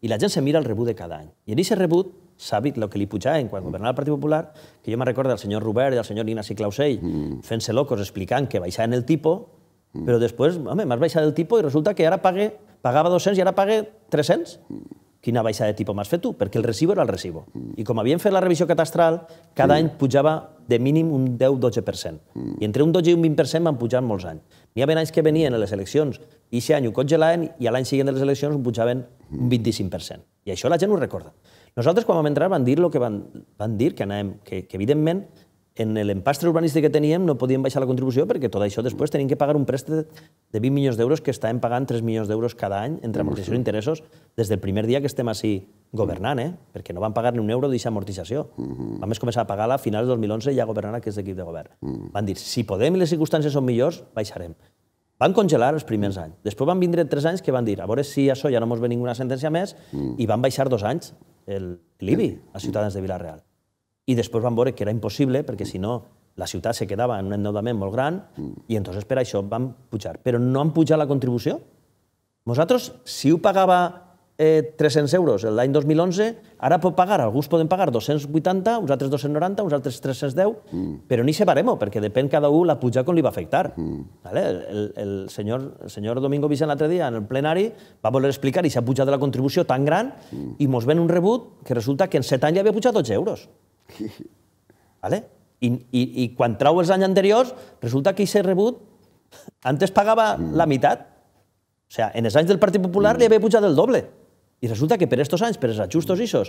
Speaker 2: I la gent se mira el rebut de cada any. I en aquest rebut sabit el que li en quan governava el Partit Popular, que jo me'n recordo del senyor Robert i del senyor Ignasi Clausell mm. fent-se locos explicant que baixaven el tipo, mm. però després, home, m'has baixat el tipo i resulta que ara pague, pagava 200 i ara pague 300. Mm. Quina baixada de tipus m'has fet tu? Perquè el recibo era el recibo. Mm. I com havien fet la revisió catastral, cada mm. any pujava de mínim un 10-12%. Mm. I entre un 12 i un 20% van pujar molts anys. N'hi havia anys que venien a les eleccions i aquest any ho congelaven i l'any següent de les eleccions pujaven un 25%. I això la gent ho recorda. Nosaltres, quan vam entrar, van dir el que van, van dir, que anàvem, que, que evidentment, en l'empastre urbanístic que teníem no podíem baixar la contribució perquè tot això després tenim que pagar un préstec de 20 milions d'euros que estàvem pagant 3 milions d'euros cada any entre amortització interessos des del primer dia que estem així governant, eh? perquè no van pagar ni un euro d'aquesta amortització. Uh mm-hmm. -huh. Vam començar a pagar-la a finals del 2011 ja governant aquest equip de govern. Uh mm. -huh. Van dir, si podem i les circumstàncies són millors, baixarem. Van congelar els primers anys. Després van vindre tres anys que van dir, a veure si això ja no mos ve ninguna sentència més, -huh. Mm. i van baixar dos anys l'IBI a Ciutadans de Vilareal. I després van veure que era impossible, perquè si no la ciutat se quedava en un endeudament molt gran, i entonces per això van pujar. Però no han pujat la contribució. Nosaltres, si ho pagava eh, 300 euros l'any 2011, ara pot pagar, alguns poden pagar 280, uns altres 290, uns altres 310, mm. però ni separem perquè depèn cada un la puja com li va afectar. Mm. Vale? El, el, senyor, el senyor Domingo Vicent l'altre dia, en el plenari, va voler explicar i s'ha pujat de la contribució tan gran mm. i mos ven un rebut que resulta que en 7 anys ja havia pujat 12 euros. vale? I, i, I quan trau els anys anteriors, resulta que aquest rebut antes pagava mm. la meitat. O sigui, sea, en els anys del Partit Popular mm. li havia pujat el doble. I resulta que per aquests anys, per els ajustos ISOs,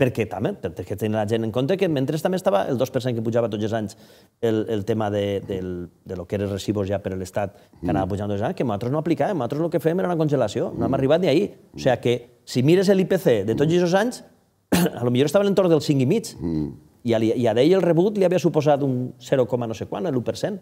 Speaker 2: perquè també, perquè tenir la gent en compte que mentre també estava el 2% que pujava tots els anys el, el tema de, del, de lo que eren recibos ja per l'Estat, que anava mm. pujant tots els anys, que nosaltres no aplicàvem, nosaltres el que fèiem era una congelació, no hem arribat ni ahir. O sigui sea que si mires l'IPC de tots aquests anys, a lo millor estava a l'entorn del 5,5, mm. i, a, i a d'ell el rebut li havia suposat un 0, no sé quan, l'1%.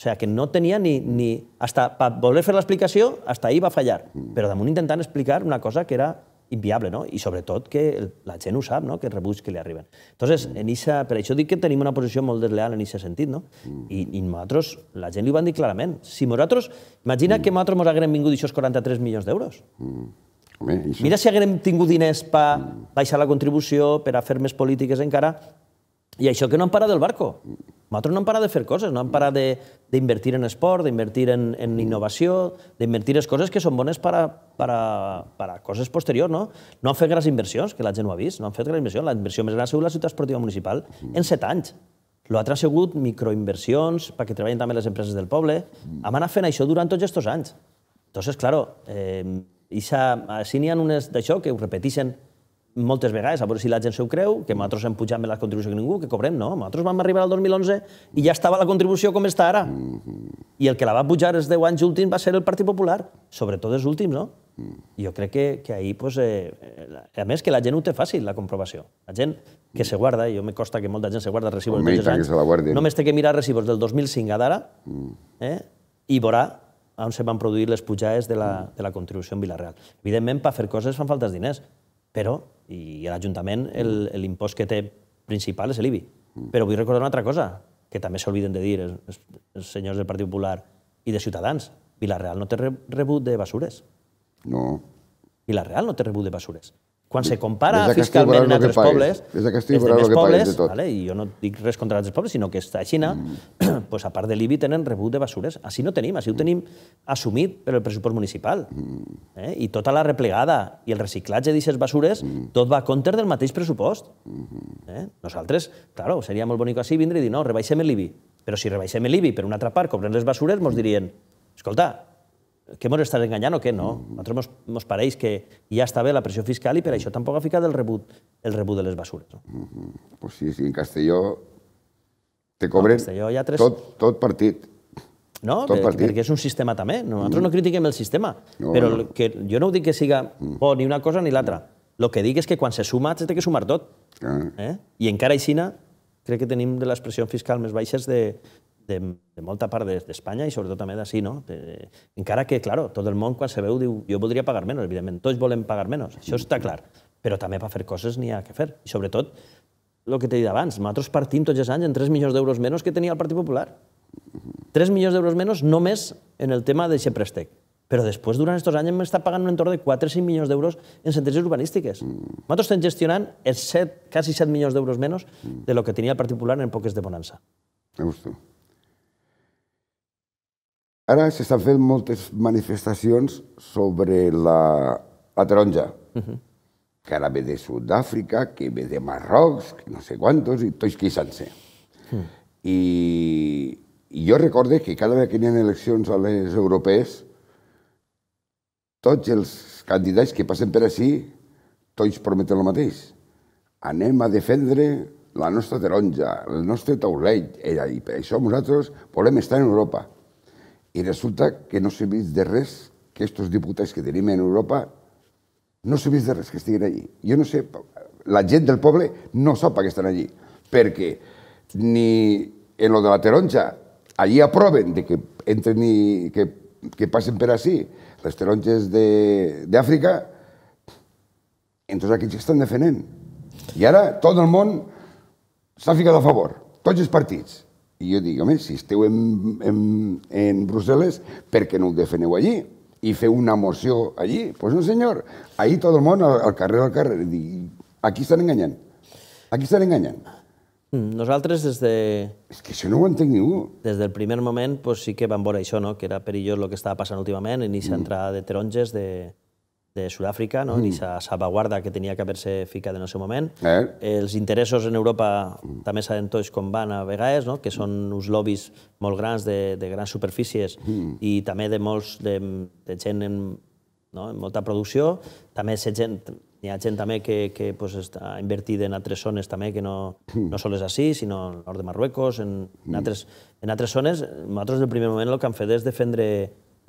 Speaker 2: O sigui, que no tenia ni... ni hasta, per voler fer l'explicació, hasta ahir va fallar. Mm. Però damunt intentant explicar una cosa que era inviable, no? I sobretot que la gent ho sap, no? que rebuig que li arriben. Entonces, en Issa, per això dic que tenim una posició molt desleal en aquest sentit, no? Mm. I, I nosaltres, la gent li ho van dir clarament. Si nosaltres, imagina mm. que nosaltres ens haguem vingut d'aixòs 43 milions d'euros. Mm. Home, Mira si haguem tingut diners per mm. baixar la contribució, per a fer més polítiques encara, i això que no han parat del barco. Nosaltres no hem parat de fer coses, no hem parat d'invertir en esport, d'invertir en, en innovació, d'invertir en coses que són bones per a, per a, per a coses posteriors, no? No han fet grans inversions, que la gent ho ha vist, no han fet grans inversions. La inversió més gran ha sigut la ciutat esportiva municipal en set anys. L'altre ha sigut microinversions, perquè treballen també les empreses del poble. Hem anat fent això durant tots aquests anys. Entonces, claro, eh, ixa, així n'hi ha unes d'això que ho repeteixen moltes vegades, a veure si la gent s'ho creu, que nosaltres hem pujat més la contribució que ningú, que cobrem, no? Nosaltres vam arribar al 2011 i ja estava la contribució com està ara. Mm -hmm. I el que la va pujar els 10 anys últims va ser el Partit Popular, sobretot els últims, no? Mm. Jo crec que, que ahir, pues, eh, a més, que la gent ho té fàcil, la comprovació. La gent que mm. se guarda, i jo me costa que molta gent se guarda recibos de anys, només té que mirar recibos del 2005 a d'ara mm. eh, i veurà on se van produir les pujades de la, de la contribució en Vilareal. Evidentment, per fer coses fan faltes diners, però i l'Ajuntament mm. l'impost que té principal és l'IBI. Mm. Però vull recordar una altra cosa, que també s'obliden de dir els, els senyors del Partit Popular i de Ciutadans. Vilareal no té rebut de basures. No. Vilareal no té rebut de basures quan se compara fiscalment en altres pobles, des de Castilla el que pobles, de vale, i jo no dic res contra altres pobles, sinó que a Xina, mm. pues, a part de l'IBI, tenen rebut de basures. Així no tenim, així ho mm. tenim assumit per el pressupost municipal. Mm. Eh? I tota la replegada i el reciclatge d'aquestes basures, mm. tot va a compte del mateix pressupost. -hmm. eh? Nosaltres, claro, seria molt bonic així vindre i dir, no, rebaixem l'IBI. Però si rebaixem l'IBI per una altra part, cobrem les basures, ens dirien, escolta, que m'ho estàs enganyant o què no. A mm. nosaltres mos pareix que ja està bé la pressió fiscal i per això tampoc ha ficat el rebut, el rebut de les basures. No?
Speaker 1: Mm -hmm. pues sí, sí, en Castelló te cobren no, Castelló ja tres... tot, tot
Speaker 2: partit. No, tot per, partit. perquè és un sistema també. Nosaltres mm. no critiquem el sistema, no, però no. Que, jo no dic que siga mm. ni una cosa ni l'altra. El que dic és que quan se suma, s'ha de sumar tot. Ah. Eh? I encara aixina, crec que tenim de les pressions fiscals més baixes de, de, de molta part d'Espanya i sobretot també d'ací, no? De, encara que, claro, tot el món quan se veu diu jo voldria pagar menys, evidentment, tots volem pagar menys, això està clar, però també per fer coses n'hi ha que fer. I sobretot, el que t'he dit abans, nosaltres partim tots els anys en 3 milions d'euros menys que tenia el Partit Popular. 3 milions d'euros menys només en el tema d'aquest préstec. Però després, durant aquests anys, hem estat pagant un entorn de 4-5 milions d'euros en sentències urbanístiques. Mm. Nosaltres estem gestionant els 7, quasi 7 milions d'euros menys de lo que tenia el Partit Popular en poques de bonança.
Speaker 1: Justo. Ara s'estan fent moltes manifestacions sobre la, la taronja, uh mhm. -huh. que ara ve de Sud-àfrica, que ve de Marrocs, que no sé quantos, i tots queixant sé. Uh -huh. Hmm. I, I jo recorde que cada vegada que hi ha eleccions a les europees, tots els candidats que passen per així, tots prometen el mateix. Anem a defendre la nostra taronja, el nostre taulell, i per això nosaltres volem estar en Europa i resulta que no vist de res que aquests diputats que tenim en Europa no vist de res que estiguin allí. Jo no sé, la gent del poble no sap que què estan allí, perquè ni en lo de la taronja, allí aproven de que entren i que, que passen per així les taronges d'Àfrica, entonces aquí estan defendent. I ara tot el món s'ha ficat a favor, tots els partits. I jo dic, home, si esteu en, en, en Brussel·les, per què no ho defeneu allí? I feu una moció allí? Doncs pues no, senyor. Ahir tot el món al, al carrer, al carrer. Dic, aquí estan enganyant. Aquí estan enganyant.
Speaker 2: Mm, nosaltres des de... És que això no ho entenc ningú. Des del primer moment pues, sí que vam veure això, no? que era perillós el que estava passant últimament, inici mm. entrada de taronges, de, de Sud-àfrica, no? mm. ni sa salvaguarda que tenia que haver-se ficat en el seu moment. Eh? Els interessos en Europa mm. també sabem tots com van a vegades, no? que són uns lobbies molt grans de, de grans superfícies mm. i també de molts de, de gent en, no? en molta producció. També gent, hi ha gent també que, que pues, està invertida en altres zones també, que no, mm. no sols així, sinó en nord de Marruecos, en, mm. en, altres, en altres zones. Nosaltres, en el primer moment, el que hem fet és defendre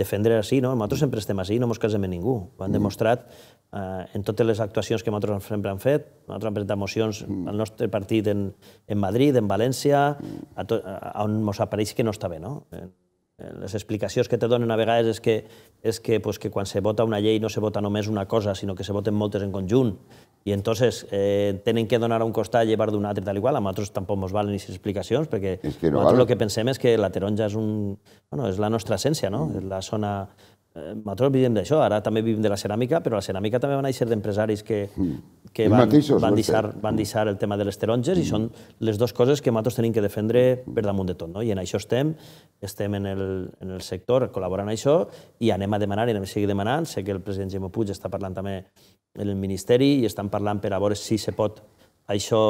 Speaker 2: defendre així, no? Nosaltres sempre estem així, no ens casem amb ningú. Ho han mm. demostrat eh, en totes les actuacions que nosaltres sempre hem fet. Nosaltres hem presentat mocions al mm. nostre partit en, en Madrid, en València, mm. a, to, a on ens apareix que no està bé, no? Les explicacions que te donen a vegades és que, és que, pues, que quan se vota una llei no se vota només una cosa, sinó que se voten moltes en conjunt i entonces eh, tenen que donar a un costat, llevar d'un altre, tal i qual. A nosaltres tampoc ens valen aquestes explicacions, perquè és que no nosaltres el que pensem és que la taronja és, un, bueno, és la nostra essència, no? Mm. És la zona Eh, nosaltres vivim d'això, ara també vivim de la ceràmica, però la ceràmica també va néixer d'empresaris que, mm. que van, mateixos, van, deixar, van deixar el tema de les taronges mm. i són les dues coses que nosaltres tenim que defendre per damunt de tot. No? I en això estem, estem en el, en el sector col·laborant en això i anem a demanar i anem a seguir demanant. Sé que el president Gemma Puig està parlant també en el Ministeri i estan parlant per a veure si se pot això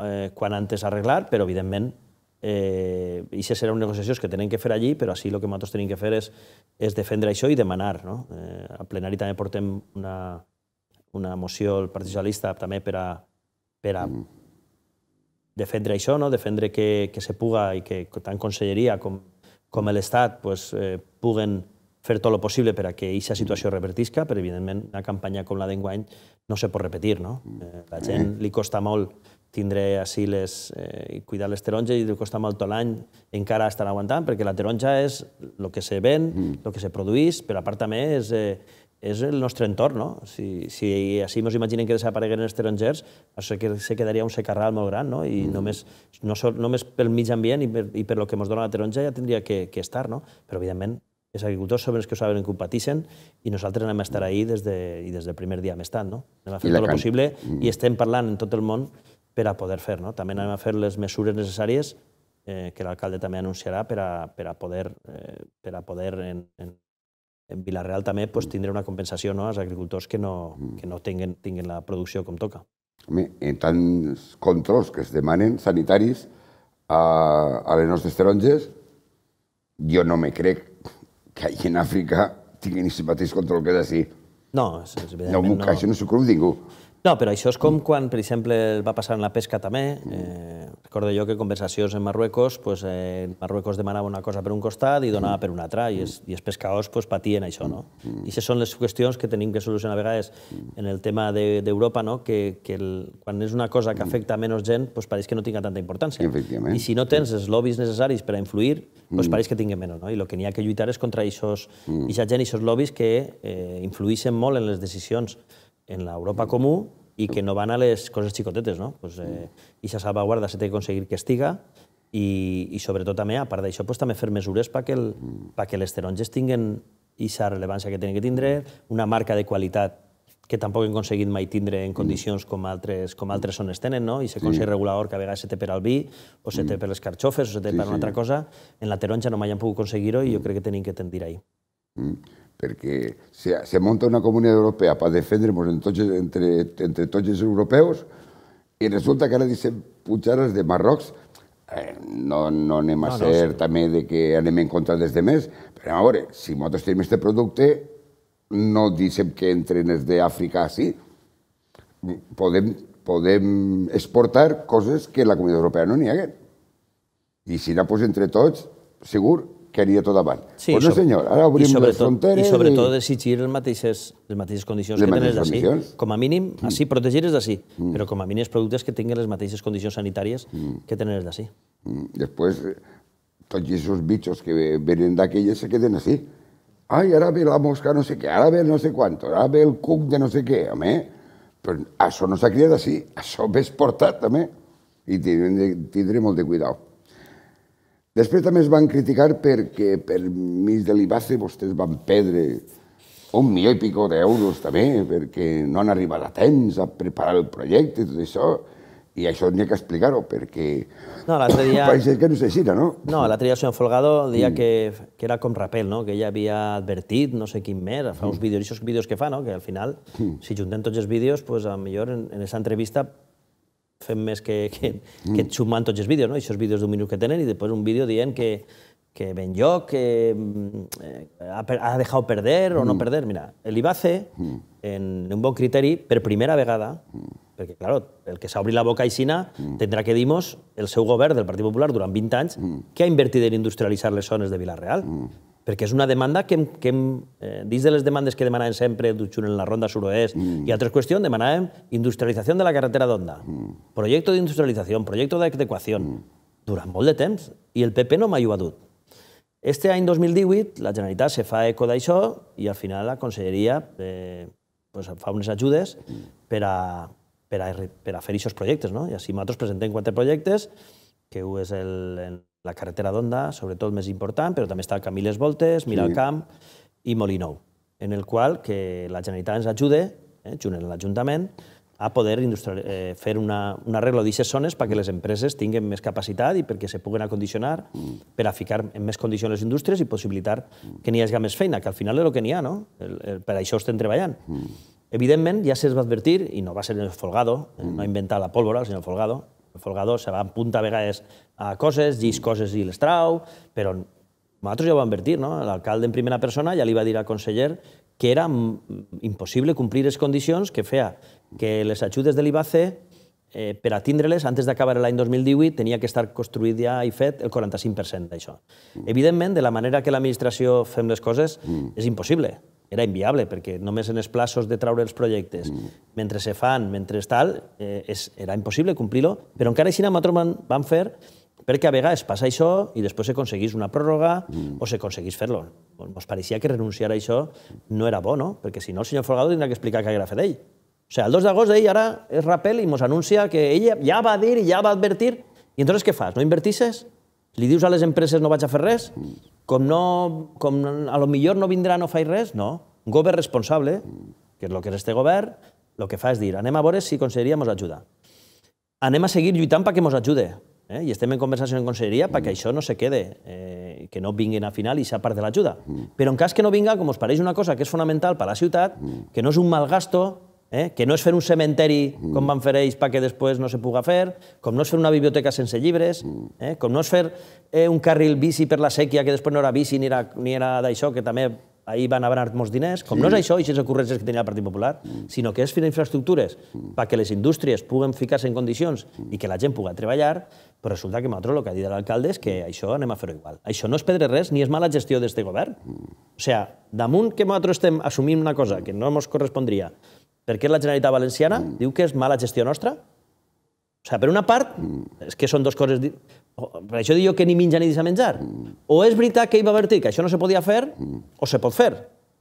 Speaker 2: eh, quan antes arreglar, però evidentment eh, i això seran negociacions que tenen que fer allí, però així el que nosaltres tenim que fer és, és defendre això i demanar. No? Eh, al plenari també portem una, una moció al Partit Socialista també per a, per a mm. defendre això, no? defendre que, que se puga i que tant Conselleria com, com l'Estat pues, eh, puguen fer tot el possible per a que aquesta mm. situació revertisca, però evidentment una campanya com la d'enguany no se pot repetir. No? Mm. Eh, la gent li costa molt tindre així les, eh, cuidar les taronges i li costa molt tot l'any encara estan aguantant, perquè la taronja és el que se ven, el mm. que se produeix, però a part també és, eh, és el nostre entorn, no? Si, si així ens imaginem que desapareguen els tarongers, això que se quedaria un secarral molt gran, no? I mm. només, no sol, només pel mig ambient i per, i per lo que ens dona la taronja ja tindria que, que estar, no? Però, evidentment, els agricultors són els que ho saben que ho pateixen i nosaltres anem a estar ahí des de, i des del primer dia més estat. no? Anem a fer I tot el possible mm. i estem parlant en tot el món per a poder fer. No? També anem a fer les mesures necessàries eh, que l'alcalde també anunciarà per a, per a poder, eh, per a poder en, en, en Vilareal també pues, tindre una compensació no, als agricultors que no, mm. que no tinguin, tinguin la producció com toca.
Speaker 1: Home, en tants controls que es demanen sanitaris a, a les nostres taronges, jo no me crec que allà en Àfrica tinguin el mateix control que així.
Speaker 2: No, és, evident. no. no. Això no s'ho creu ningú. No, però això és com quan, per exemple, va passar en la pesca també. Eh, recordo jo que conversacions en Marruecos, pues, eh, Marruecos demanava una cosa per un costat i donava per una altra, i, es, i els pescadors pues, patien això. No? I això són les qüestions que tenim que solucionar a vegades en el tema d'Europa, de, no? que, que el, quan és una cosa que afecta menys gent, pues, pareix que no tinga tanta importància. Efectivament. I si no tens els lobbies necessaris per a influir, pues, mm. pareix que tingui menys. No? I el que n'hi ha que lluitar és contra aquesta mm. gent i aquests lobbies que eh, influeixen molt en les decisions en l'Europa comú i que no van a les coses xicotetes, no? Pues, eh, I la salvaguarda s'ha d'aconseguir que estiga i, i sobretot també, a part d'això, pues, també fer mesures perquè, el, perquè les taronges tinguin i la rellevància que tenen que tindre, una marca de qualitat que tampoc hem aconseguit mai tindre en condicions com altres, com altres zones tenen, no? i se sí. regulador que a vegades se té per al vi, o se té mm. per les carxofes, o se té sí, per una altra cosa, en la taronja no mai han pogut aconseguir-ho i jo crec que tenim que tendir ahir.
Speaker 1: Mm perquè se, se monta una comunitat europea per defendre-nos entre, entre, entre tots els europeus i resulta que ara dicen pujar els de Marrocs eh, no, no anem a no, ser no, sí. també de que anem en contra dels demés, però a veure, si nosaltres tenim aquest producte, no dicem que entren els d'Àfrica sí. Podem, podem exportar coses que la Comunitat Europea no n'hi hagués. I si n'hi ha, entre tots, segur, queria tot avant. Sí, pues no, sobre, senyor, ara obrim les fronteres... I sobretot
Speaker 2: exigir les mateixes, les mateixes condicions les que tenen d'ací. Com a mínim, mm. així, protegir és d'ací, mm. però com a mínim els productes que tinguin les mateixes condicions sanitàries mm. que tenen els d'ací.
Speaker 1: Mm. Després, eh, tots aquests bitxos que venen d'aquelles se queden així. Ai, ara ve la mosca no sé què, ara ve no sé quant, ara ve el cuc de no sé què, home. Però això no s'ha criat així, això ve exportat, també. I tindrem, tindrem molt de cuidado. Després també es van criticar perquè per mig de l'Ibace vostès van perdre un milió i pico d'euros també, perquè no han arribat a temps a preparar el projecte i tot això, i això n'hi ha que explicar-ho, perquè...
Speaker 2: No, l'altre dia... Pareix
Speaker 1: que no se no?
Speaker 2: No, l'altre dia el senyor Folgado deia mm. que, que era com Rapel, no? que ella havia advertit no sé quin mer, fa uns mm. vídeos, vídeos, aquests vídeos que fa, no? que al final, mm. si juntem tots els vídeos, pues, a millor en, en aquesta entrevista fent més que, que, mm. que sumant tots els vídeos, no? Aquests vídeos d'un minut que tenen i després un vídeo dient que, que ven jo, que eh, ha, deixat perder o mm. no perder. Mira, el IBACE, mm. en un bon criteri, per primera vegada, mm. perquè, claro, el que s'ha obrit la boca a Xina mm. tindrà que dimos el seu govern del Partit Popular durant 20 anys mm. que ha invertit en industrialitzar les zones de Vilareal. Mm perquè és una demanda que, que hem, eh, dins de les demandes que demanàvem sempre d'Utxur en la ronda suroest mm. i altres qüestions, demanàvem industrialització de la carretera d'Onda, mm. projecte d'industrialització, projecte d'adequació, mm. durant molt de temps, i el PP no m'ha ajudat. Este any 2018 la Generalitat se fa eco d'això i al final la Conselleria eh, pues, fa unes ajudes per a, per a, per a fer aquests projectes. No? I així nosaltres presentem quatre projectes, que un és el, el la carretera d'Onda, sobretot més important, però també està el camí Les Voltes, Miralcamp sí. i Molinou, en el qual que la Generalitat ens ajude, eh, junt amb l'Ajuntament, a poder eh, fer una, una regla d'aquestes zones perquè les empreses tinguin més capacitat i perquè se puguen acondicionar mm. per a ficar en més condicions les indústries i possibilitar mm. que n'hi hagi més feina, que al final és el que n'hi ha, no? El, el, per això estem treballant. Mm. Evidentment, ja se'ls va advertir, i no va ser el Folgado, mm. no ha inventat la pólvora, el senyor Folgado, el folgador se va punta a vegades a coses, llis coses i les trau, però nosaltres ja ho vam advertir, no? L'alcalde en primera persona ja li va dir al conseller que era impossible complir les condicions que feia que les ajudes de l'IBAC eh, per a les antes d'acabar l'any 2018, tenia que estar construït ja i fet el 45% d'això. Mm. Evidentment, de la manera que l'administració fem les coses, mm. és impossible era inviable, perquè només en els plaços de traure els projectes, mm. mentre se fan, mentre tal, eh, és, era impossible complir-lo, però encara així amb van, van fer perquè a vegades passa això i després aconseguís una pròrroga mm. o s'aconseguís fer-lo. Ens pareixia que renunciar a això no era bo, no? Perquè si no, el senyor Folgado tindrà que explicar què era fer ell. O sigui, el 2 d'agost d'ell ara és rapel i ens anuncia que ella ja va dir i ja va advertir. I entonces què fas? No invertisses? Li dius a les empreses no vaig a fer res? Com, no, com a lo millor no vindrà, no faig res? No. Un govern responsable, que és el que és este govern, el que fa és dir, anem a veure si conselleria ens ajuda. Anem a seguir lluitant perquè ens ajude. Eh? I estem en conversació en conselleria perquè mm. això no se quede, eh, que no vinguin a final i s'ha part de l'ajuda. Mm. Però en cas que no vinga, com us pareix una cosa que és fonamental per a la ciutat, mm. que no és un mal gasto, eh? que no és fer un cementeri mm. com van fer ells perquè després no se puga fer, com no és fer una biblioteca sense llibres, mm. eh? com no és fer eh, un carril bici per la sèquia que després no era bici ni era, ni era d'això, que també ahir van anar molts diners, com sí. no és això, i aquestes ocurrències que tenia el Partit Popular, mm. sinó que és fer infraestructures mm. perquè les indústries puguen ficar-se en condicions mm. i que la gent pugui treballar, però resulta que nosaltres el que ha dit l'alcalde és que això anem a fer-ho igual. Això no és pedre res ni és mala gestió d'este govern. Mm. O sigui, sea, damunt que nosaltres estem assumint una cosa que no ens correspondria, per què la Generalitat Valenciana mm. diu que és mala gestió nostra? O sigui, per una part, mm. és que són dues coses... Per això diu que ni menja ni deixa menjar. Mm. O és veritat que hi va advertir que això no se podia fer, mm. o se pot fer.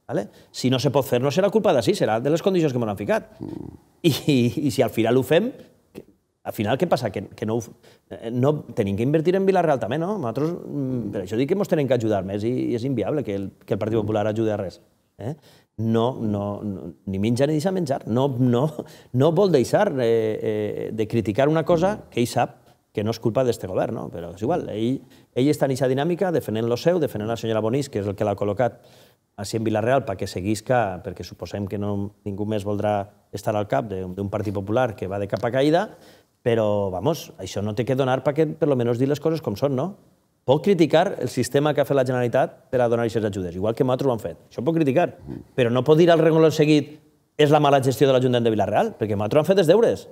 Speaker 2: Vale? Si no se pot fer, no serà culpa d'ací, serà de les condicions que m'ho han ficat. Mm. I, i, I si al final ho fem, al final, què passa? Que, que no, eh, no tenim que invertir en Vilareal també, no? Nosaltres, mm, per això dic que ens hem que ajudar més i, i és inviable que el, que el Partit Popular ajudi a res. Eh? no, no, no, ni menja ni deixa menjar. No, no, no vol deixar eh, eh, de criticar una cosa que ell sap que no és culpa d'aquest govern, no? però és igual. Ell, ell està en aquesta dinàmica defendent lo seu, defendent la senyora Bonís, que és el que l'ha col·locat a en Vilareal perquè seguisca, perquè suposem que no, ningú més voldrà estar al cap d'un partit popular que va de cap a caïda, però, vamos, això no té que donar perquè per lo menos dir les coses com són, no? pot criticar el sistema que ha fet la Generalitat per a donar aquestes ajudes, igual que nosaltres ho han fet. Això pot criticar, però no pot dir al rengló seguit és la mala gestió de l'Ajuntament de Vilareal, perquè nosaltres han fet els deures.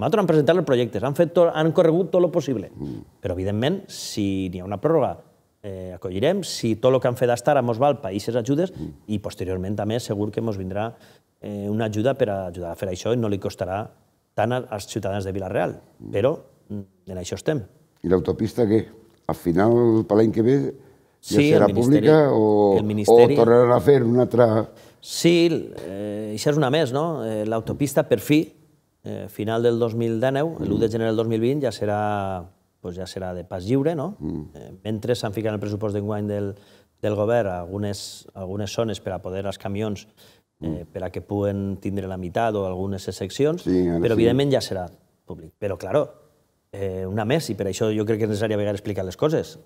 Speaker 2: Nosaltres han presentat els projectes, han, fet tot, han corregut tot el possible. Però, evidentment, si n'hi ha una pròrroga, eh, acollirem. Si tot el que han fet d'estar ara ens val per aquestes ajudes i, posteriorment, també, segur que ens vindrà eh, una ajuda per a ajudar a fer això i no li costarà tant als ciutadans de Vilareal. Però en això estem.
Speaker 1: I l'autopista què? al final, per l'any que ve, ja sí, serà pública o, o tornaran a fer
Speaker 2: una altra... Sí, eh, això és una més, no? Eh, l'autopista, per fi, eh, final del 2019, mm. l'1 de gener del 2020, ja serà, pues ja serà de pas lliure, no? Mm. Eh, mentre s'han ficat en el pressupost d'enguany del, del govern algunes, algunes zones per a poder als camions eh, mm. per a que puguen tindre la meitat o algunes seccions, sí, però sí. evidentment ja serà públic. Però, claro, eh, una més, i per això jo crec que és necessari a vegades explicar les coses.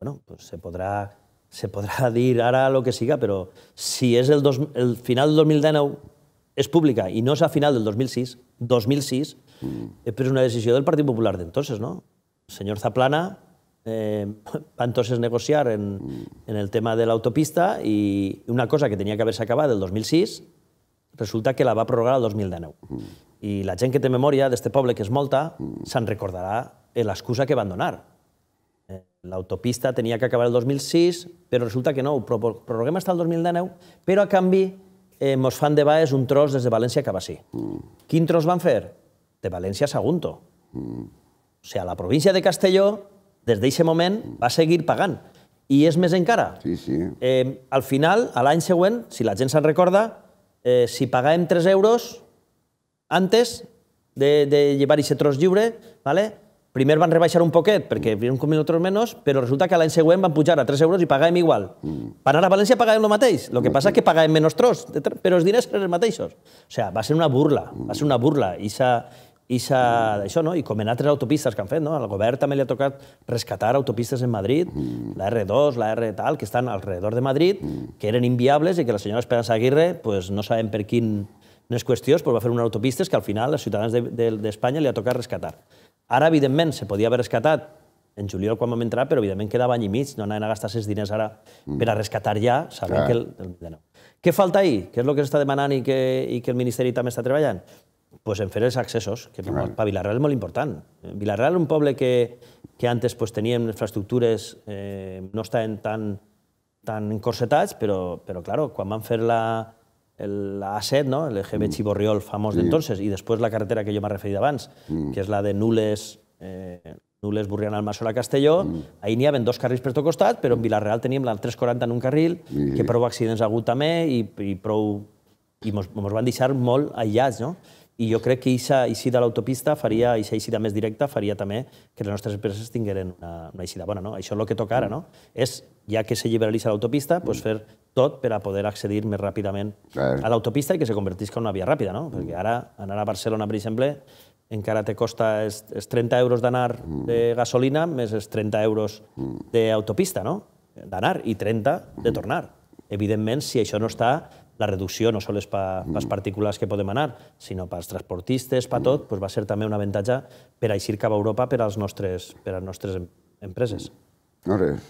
Speaker 2: bueno, pues se podrà, se podrà dir ara el que siga, però si és el, dos, el final del 2019 és pública i no és a final del 2006, 2006, mm. he pres una decisió del Partit Popular d'entonces, no? El senyor Zaplana eh, va entonces negociar en, mm. en el tema de l'autopista i una cosa que tenia que haver-se acabat el 2006 resulta que la va prorrogar al 2019. Mm. I la gent que té memòria d'este poble, que és molta, se'n recordarà eh, l'excusa que van donar. Eh, l'autopista tenia que acabar el 2006, però resulta que no, ho prorroguem fins al 2019, però a canvi eh, mos fan de baix un tros des de València cap a sí. Mm. Quin tros van fer? De València a Sagunto. Mm. O sigui, la província de Castelló, des d'aquest moment, mm. va seguir pagant. I és més encara. Sí, sí. Eh, al final, a l'any següent, si la gent se'n recorda, eh, si pagàvem 3 euros, Antes de, de llevar ese tros lliure, ¿vale? primer van rebaixar un poquet perquè havien comit otros menys, però resulta que l'any següent van pujar a 3 euros i pagàvem igual. Mm. Per anar a València pagàvem el mateix, el que passa és que pagàvem menys tros, però els diners eren els mateixos. O sigui, va ser una burla, va ser una burla. I s'ha i mm. això, no? I com en altres autopistes que han fet, no? Al govern també li ha tocat rescatar autopistes en Madrid, mm. la R2, la R tal, que estan al redor de Madrid, mm. que eren inviables i que la senyora Esperanza Aguirre pues, no sabem per quin, unes qüestions, però va fer una autopista que al final els ciutadans d'Espanya de, de, li ha tocat rescatar. Ara, evidentment, se podia haver rescatat en juliol quan vam entrar, però evidentment quedava any i mig, no anaven a gastar els diners ara mm. per a rescatar ja, sabent que... El, el, no. Què falta ahir? Què és el que s'està demanant i que, i que el Ministeri també està treballant? pues en fer els accessos, que per, per Vilarreal és molt important. Vilarreal és un poble que, que antes pues, teníem infraestructures, eh, no estaven tan, tan encorsetats, però, però claro, quan van fer la, el A7, ¿no? el EGB mm. Chiborriol famós sí. d'entonces, i després la carretera que jo m'ha referit abans, mm. que és la de Nules, eh, Nules Burriana, Almassora, Castelló, mm. ahir n'hi havia dos carrils per tot costat, però en Vilareal teníem la 340 en un carril, mm. que prou accidents ha hagut també, i, i prou... i mos, mos van deixar molt aïllats, no? I jo crec que eixa eixida a l'autopista faria, eixa eixida més directa, faria també que les nostres empreses tingueren una, una eixida bona, no? Això és el que toca ara, no? És, ja que se liberalitza l'autopista, mm. pues fer tot per a poder accedir més ràpidament a l'autopista i que se convertisca en una via ràpida, no? Perquè ara anar a Barcelona, per exemple, encara te costa els, 30 euros d'anar mm. de gasolina més els 30 euros mm. d'autopista, no? D'anar i 30 de mm. tornar. Evidentment, si això no està, la reducció no sols per pa, les particulars que podem anar, sinó pels transportistes, per tot, pues va ser també un avantatge per eixir cap a Europa per als nostres, per als nostres empreses.
Speaker 1: No res.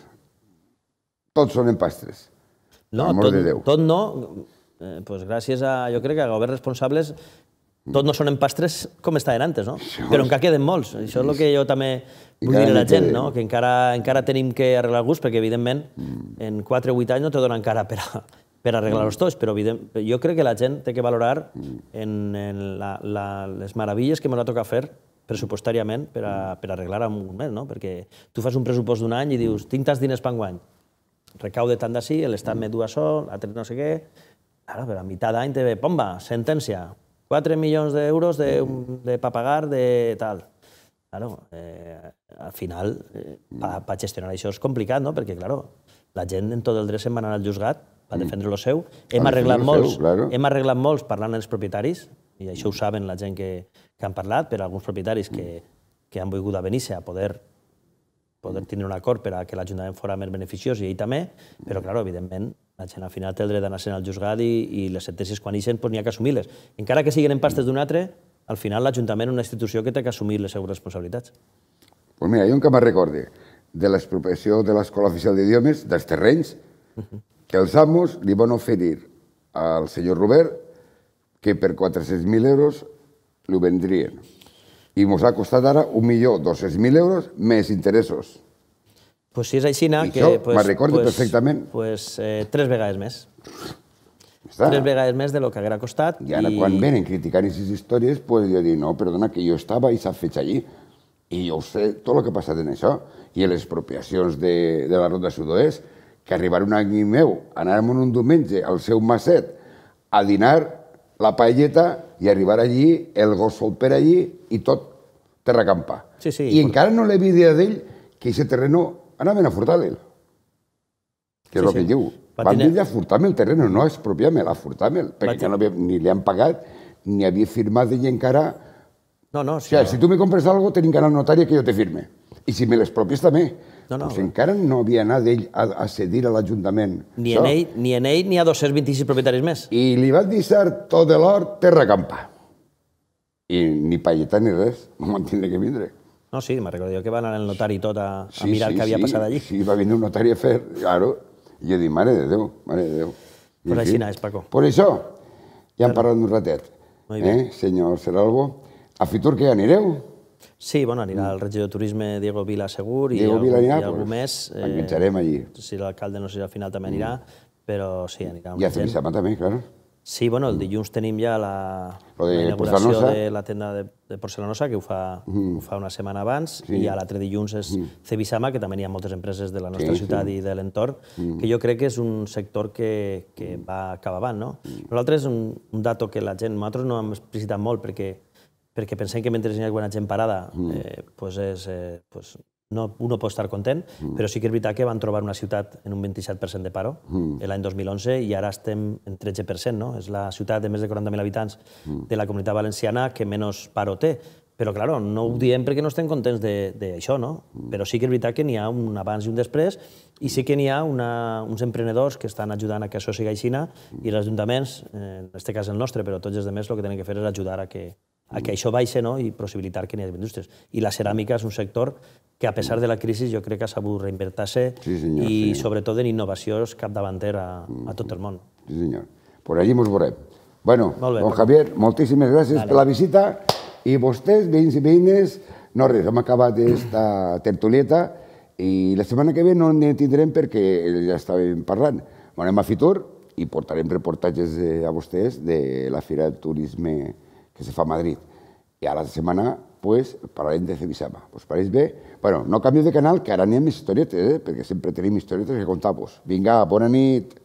Speaker 1: Tots són empastres.
Speaker 2: No, tot, de Déu. tot no, eh, pues gràcies a, jo crec que a governs responsables, tot no són empastres com estaven antes, no? Sí, Però encara queden molts. Això és el que jo també vull dir a la gent, no? Que encara, encara tenim que arreglar gust, perquè evidentment mm. en 4 o 8 anys no te donen cara per a, per arreglar-los mm. tots, però evident, jo crec que la gent té que valorar mm. en, en la, la, les meravelles que ens ha fer pressupostàriament per, a, per arreglar en un moment, no? perquè tu fas un pressupost d'un any i dius, tinc tants diners per enguany, recaude tant d'ací, l'Estat me du això, l'altre no sé què... Ara, però a meitat d'any te ve, pomba, sentència, 4 milions d'euros de, de papagar de tal. Claro, eh, al final, eh, pa, pa gestionar això és complicat, no? Perquè, claro, la gent en tot el dret se'n va anar al juzgat, va mm. defendre lo seu. Hem arreglat, molts, seu, claro. hem arreglat molts parlant els propietaris, i això ho saben la gent que, que han parlat, però alguns propietaris que, que han volgut a Benícia a poder poden tindre un acord per a que l'Ajuntament fora més beneficiós i ell també, però, clar, evidentment, la gent al final té el dret d'anar al juzgat i, i les sentències quan ixen doncs n'hi ha que assumir-les. Encara que siguin en pastes d'un altre, al final l'Ajuntament és una institució que té que assumir les seves responsabilitats.
Speaker 1: Pues mira, jo encara me'n recorde de l'expropiació de l'Escola Oficial d'Idiomes, dels terrenys, que els amos li van oferir al senyor Robert que per 400.000 euros li vendrien i ens ha costat ara 1.200.000 euros més interessos.
Speaker 2: Pues si és així, I que... això pues, me'n recordo pues, perfectament. Pues, eh, tres vegades més. Està. Tres vegades més de lo que haguera costat. I ara i... quan venen
Speaker 1: criticant aquestes històries, pues, jo dic, no, perdona, que jo estava i s'ha fet allí. I jo sé tot el que ha passat en això. I les expropiacions de, de la Ronda Sud-oest, que arribar un any meu, anar-me un diumenge al seu masset a dinar la paelleta i arribar allí, el gos sol per allí i tot terra campa.
Speaker 2: Sí, sí. I encara
Speaker 1: no l'he vist d'ell que aquest terreno anaven a furtar-lo. Que és sí, el que sí. diu. Van dir a furtar-me el terreno, no a expropiar-me'l, a furtar-me'l, perquè no havia, ni li han pagat, ni havia firmat ell encara...
Speaker 2: No, no, sí, o sigui, no. si tu
Speaker 1: me compres algo, tenim que anar al notari que jo te firme. I si me l'expropies també, no, no. Pues encara no havia anat ell a, a cedir a l'Ajuntament. Ni, so, ell,
Speaker 2: ni en ell ni a 226 propietaris
Speaker 1: més. I li va deixar tot l'or terra campa. I ni palleta ni res, no m'han tindré que vindre.
Speaker 2: No, sí, me recordo jo que va anar el notari tot a, a sí, mirar sí, què havia sí, passat allí.
Speaker 1: Sí, va venir un notari a fer, claro. I jo dic, mare de Déu, mare de Déu.
Speaker 2: I pues així sí. és, Paco.
Speaker 1: Per això, ja hem parlat un ratet. Eh, senyor Seralbo, a Fitur que anireu?
Speaker 2: Sí, bueno, anirà el mm. regidor de Turisme Diego Vila segur i, algú, Vila anirà, i algú més. Eh, enganxarem allí. Si l'alcalde no sé si al final també mm. anirà, però sí, anirà. I a Feliz també, clar. Sí, bueno, el dilluns tenim ja la, la inauguració de la tenda de, de porcelanosa, que ho fa, mm. ho fa una setmana abans, sí. i a l'altre dilluns és mm. Cebisama, que també hi ha moltes empreses de la nostra sí, ciutat sí. i de l'entorn, mm. que jo crec que és un sector que, que mm. va cap avant, no? Mm. Nosaltres, un, un dato que la gent, nosaltres no hem explicitat molt, perquè perquè pensem que mentre hi ha bona gent parada, mm. eh, pues és, eh, pues no, uno pot estar content, mm. però sí que és veritat que van trobar una ciutat en un 27% de paro mm. Eh, l'any 2011 i ara estem en 13%, no? És la ciutat de més de 40.000 habitants mm. de la comunitat valenciana que menys paro té. Però, clar, no ho mm. diem perquè no estem contents d'això, no? Mm. Però sí que és veritat que n'hi ha un abans i un després i sí que n'hi ha una, uns emprenedors que estan ajudant a que això sigui així mm. i els ajuntaments, eh, en aquest cas el nostre, però tots els altres el que tenen que fer és ajudar a que, a que això baixi no? i possibilitar que n'hi hagi indústries. I la ceràmica és un sector que, a pesar de la crisi, jo crec que ha sabut reinvertir se
Speaker 1: sí, i, sí.
Speaker 2: sobretot, en innovacions capdavantera a, a mm. tot el món.
Speaker 1: Sí, senyor. Per allí mos veurem. Bueno, bé, don Javier, moltíssimes gràcies vale. per la visita i vostès, veïns i veïnes, no res, hem acabat d'esta tertulieta i la setmana que ve no en tindrem perquè ja estàvem parlant. Anem a Fitur i portarem reportatges a vostès de la Fira de Turisme que se fa a Madrid. Y a la semana, pues, parlarem de Cevisama. Us pareix bé? Bueno, no canvio de canal, que ara anem a historietes, eh? perquè sempre tenim historietes que contar-vos. Vinga, bona nit!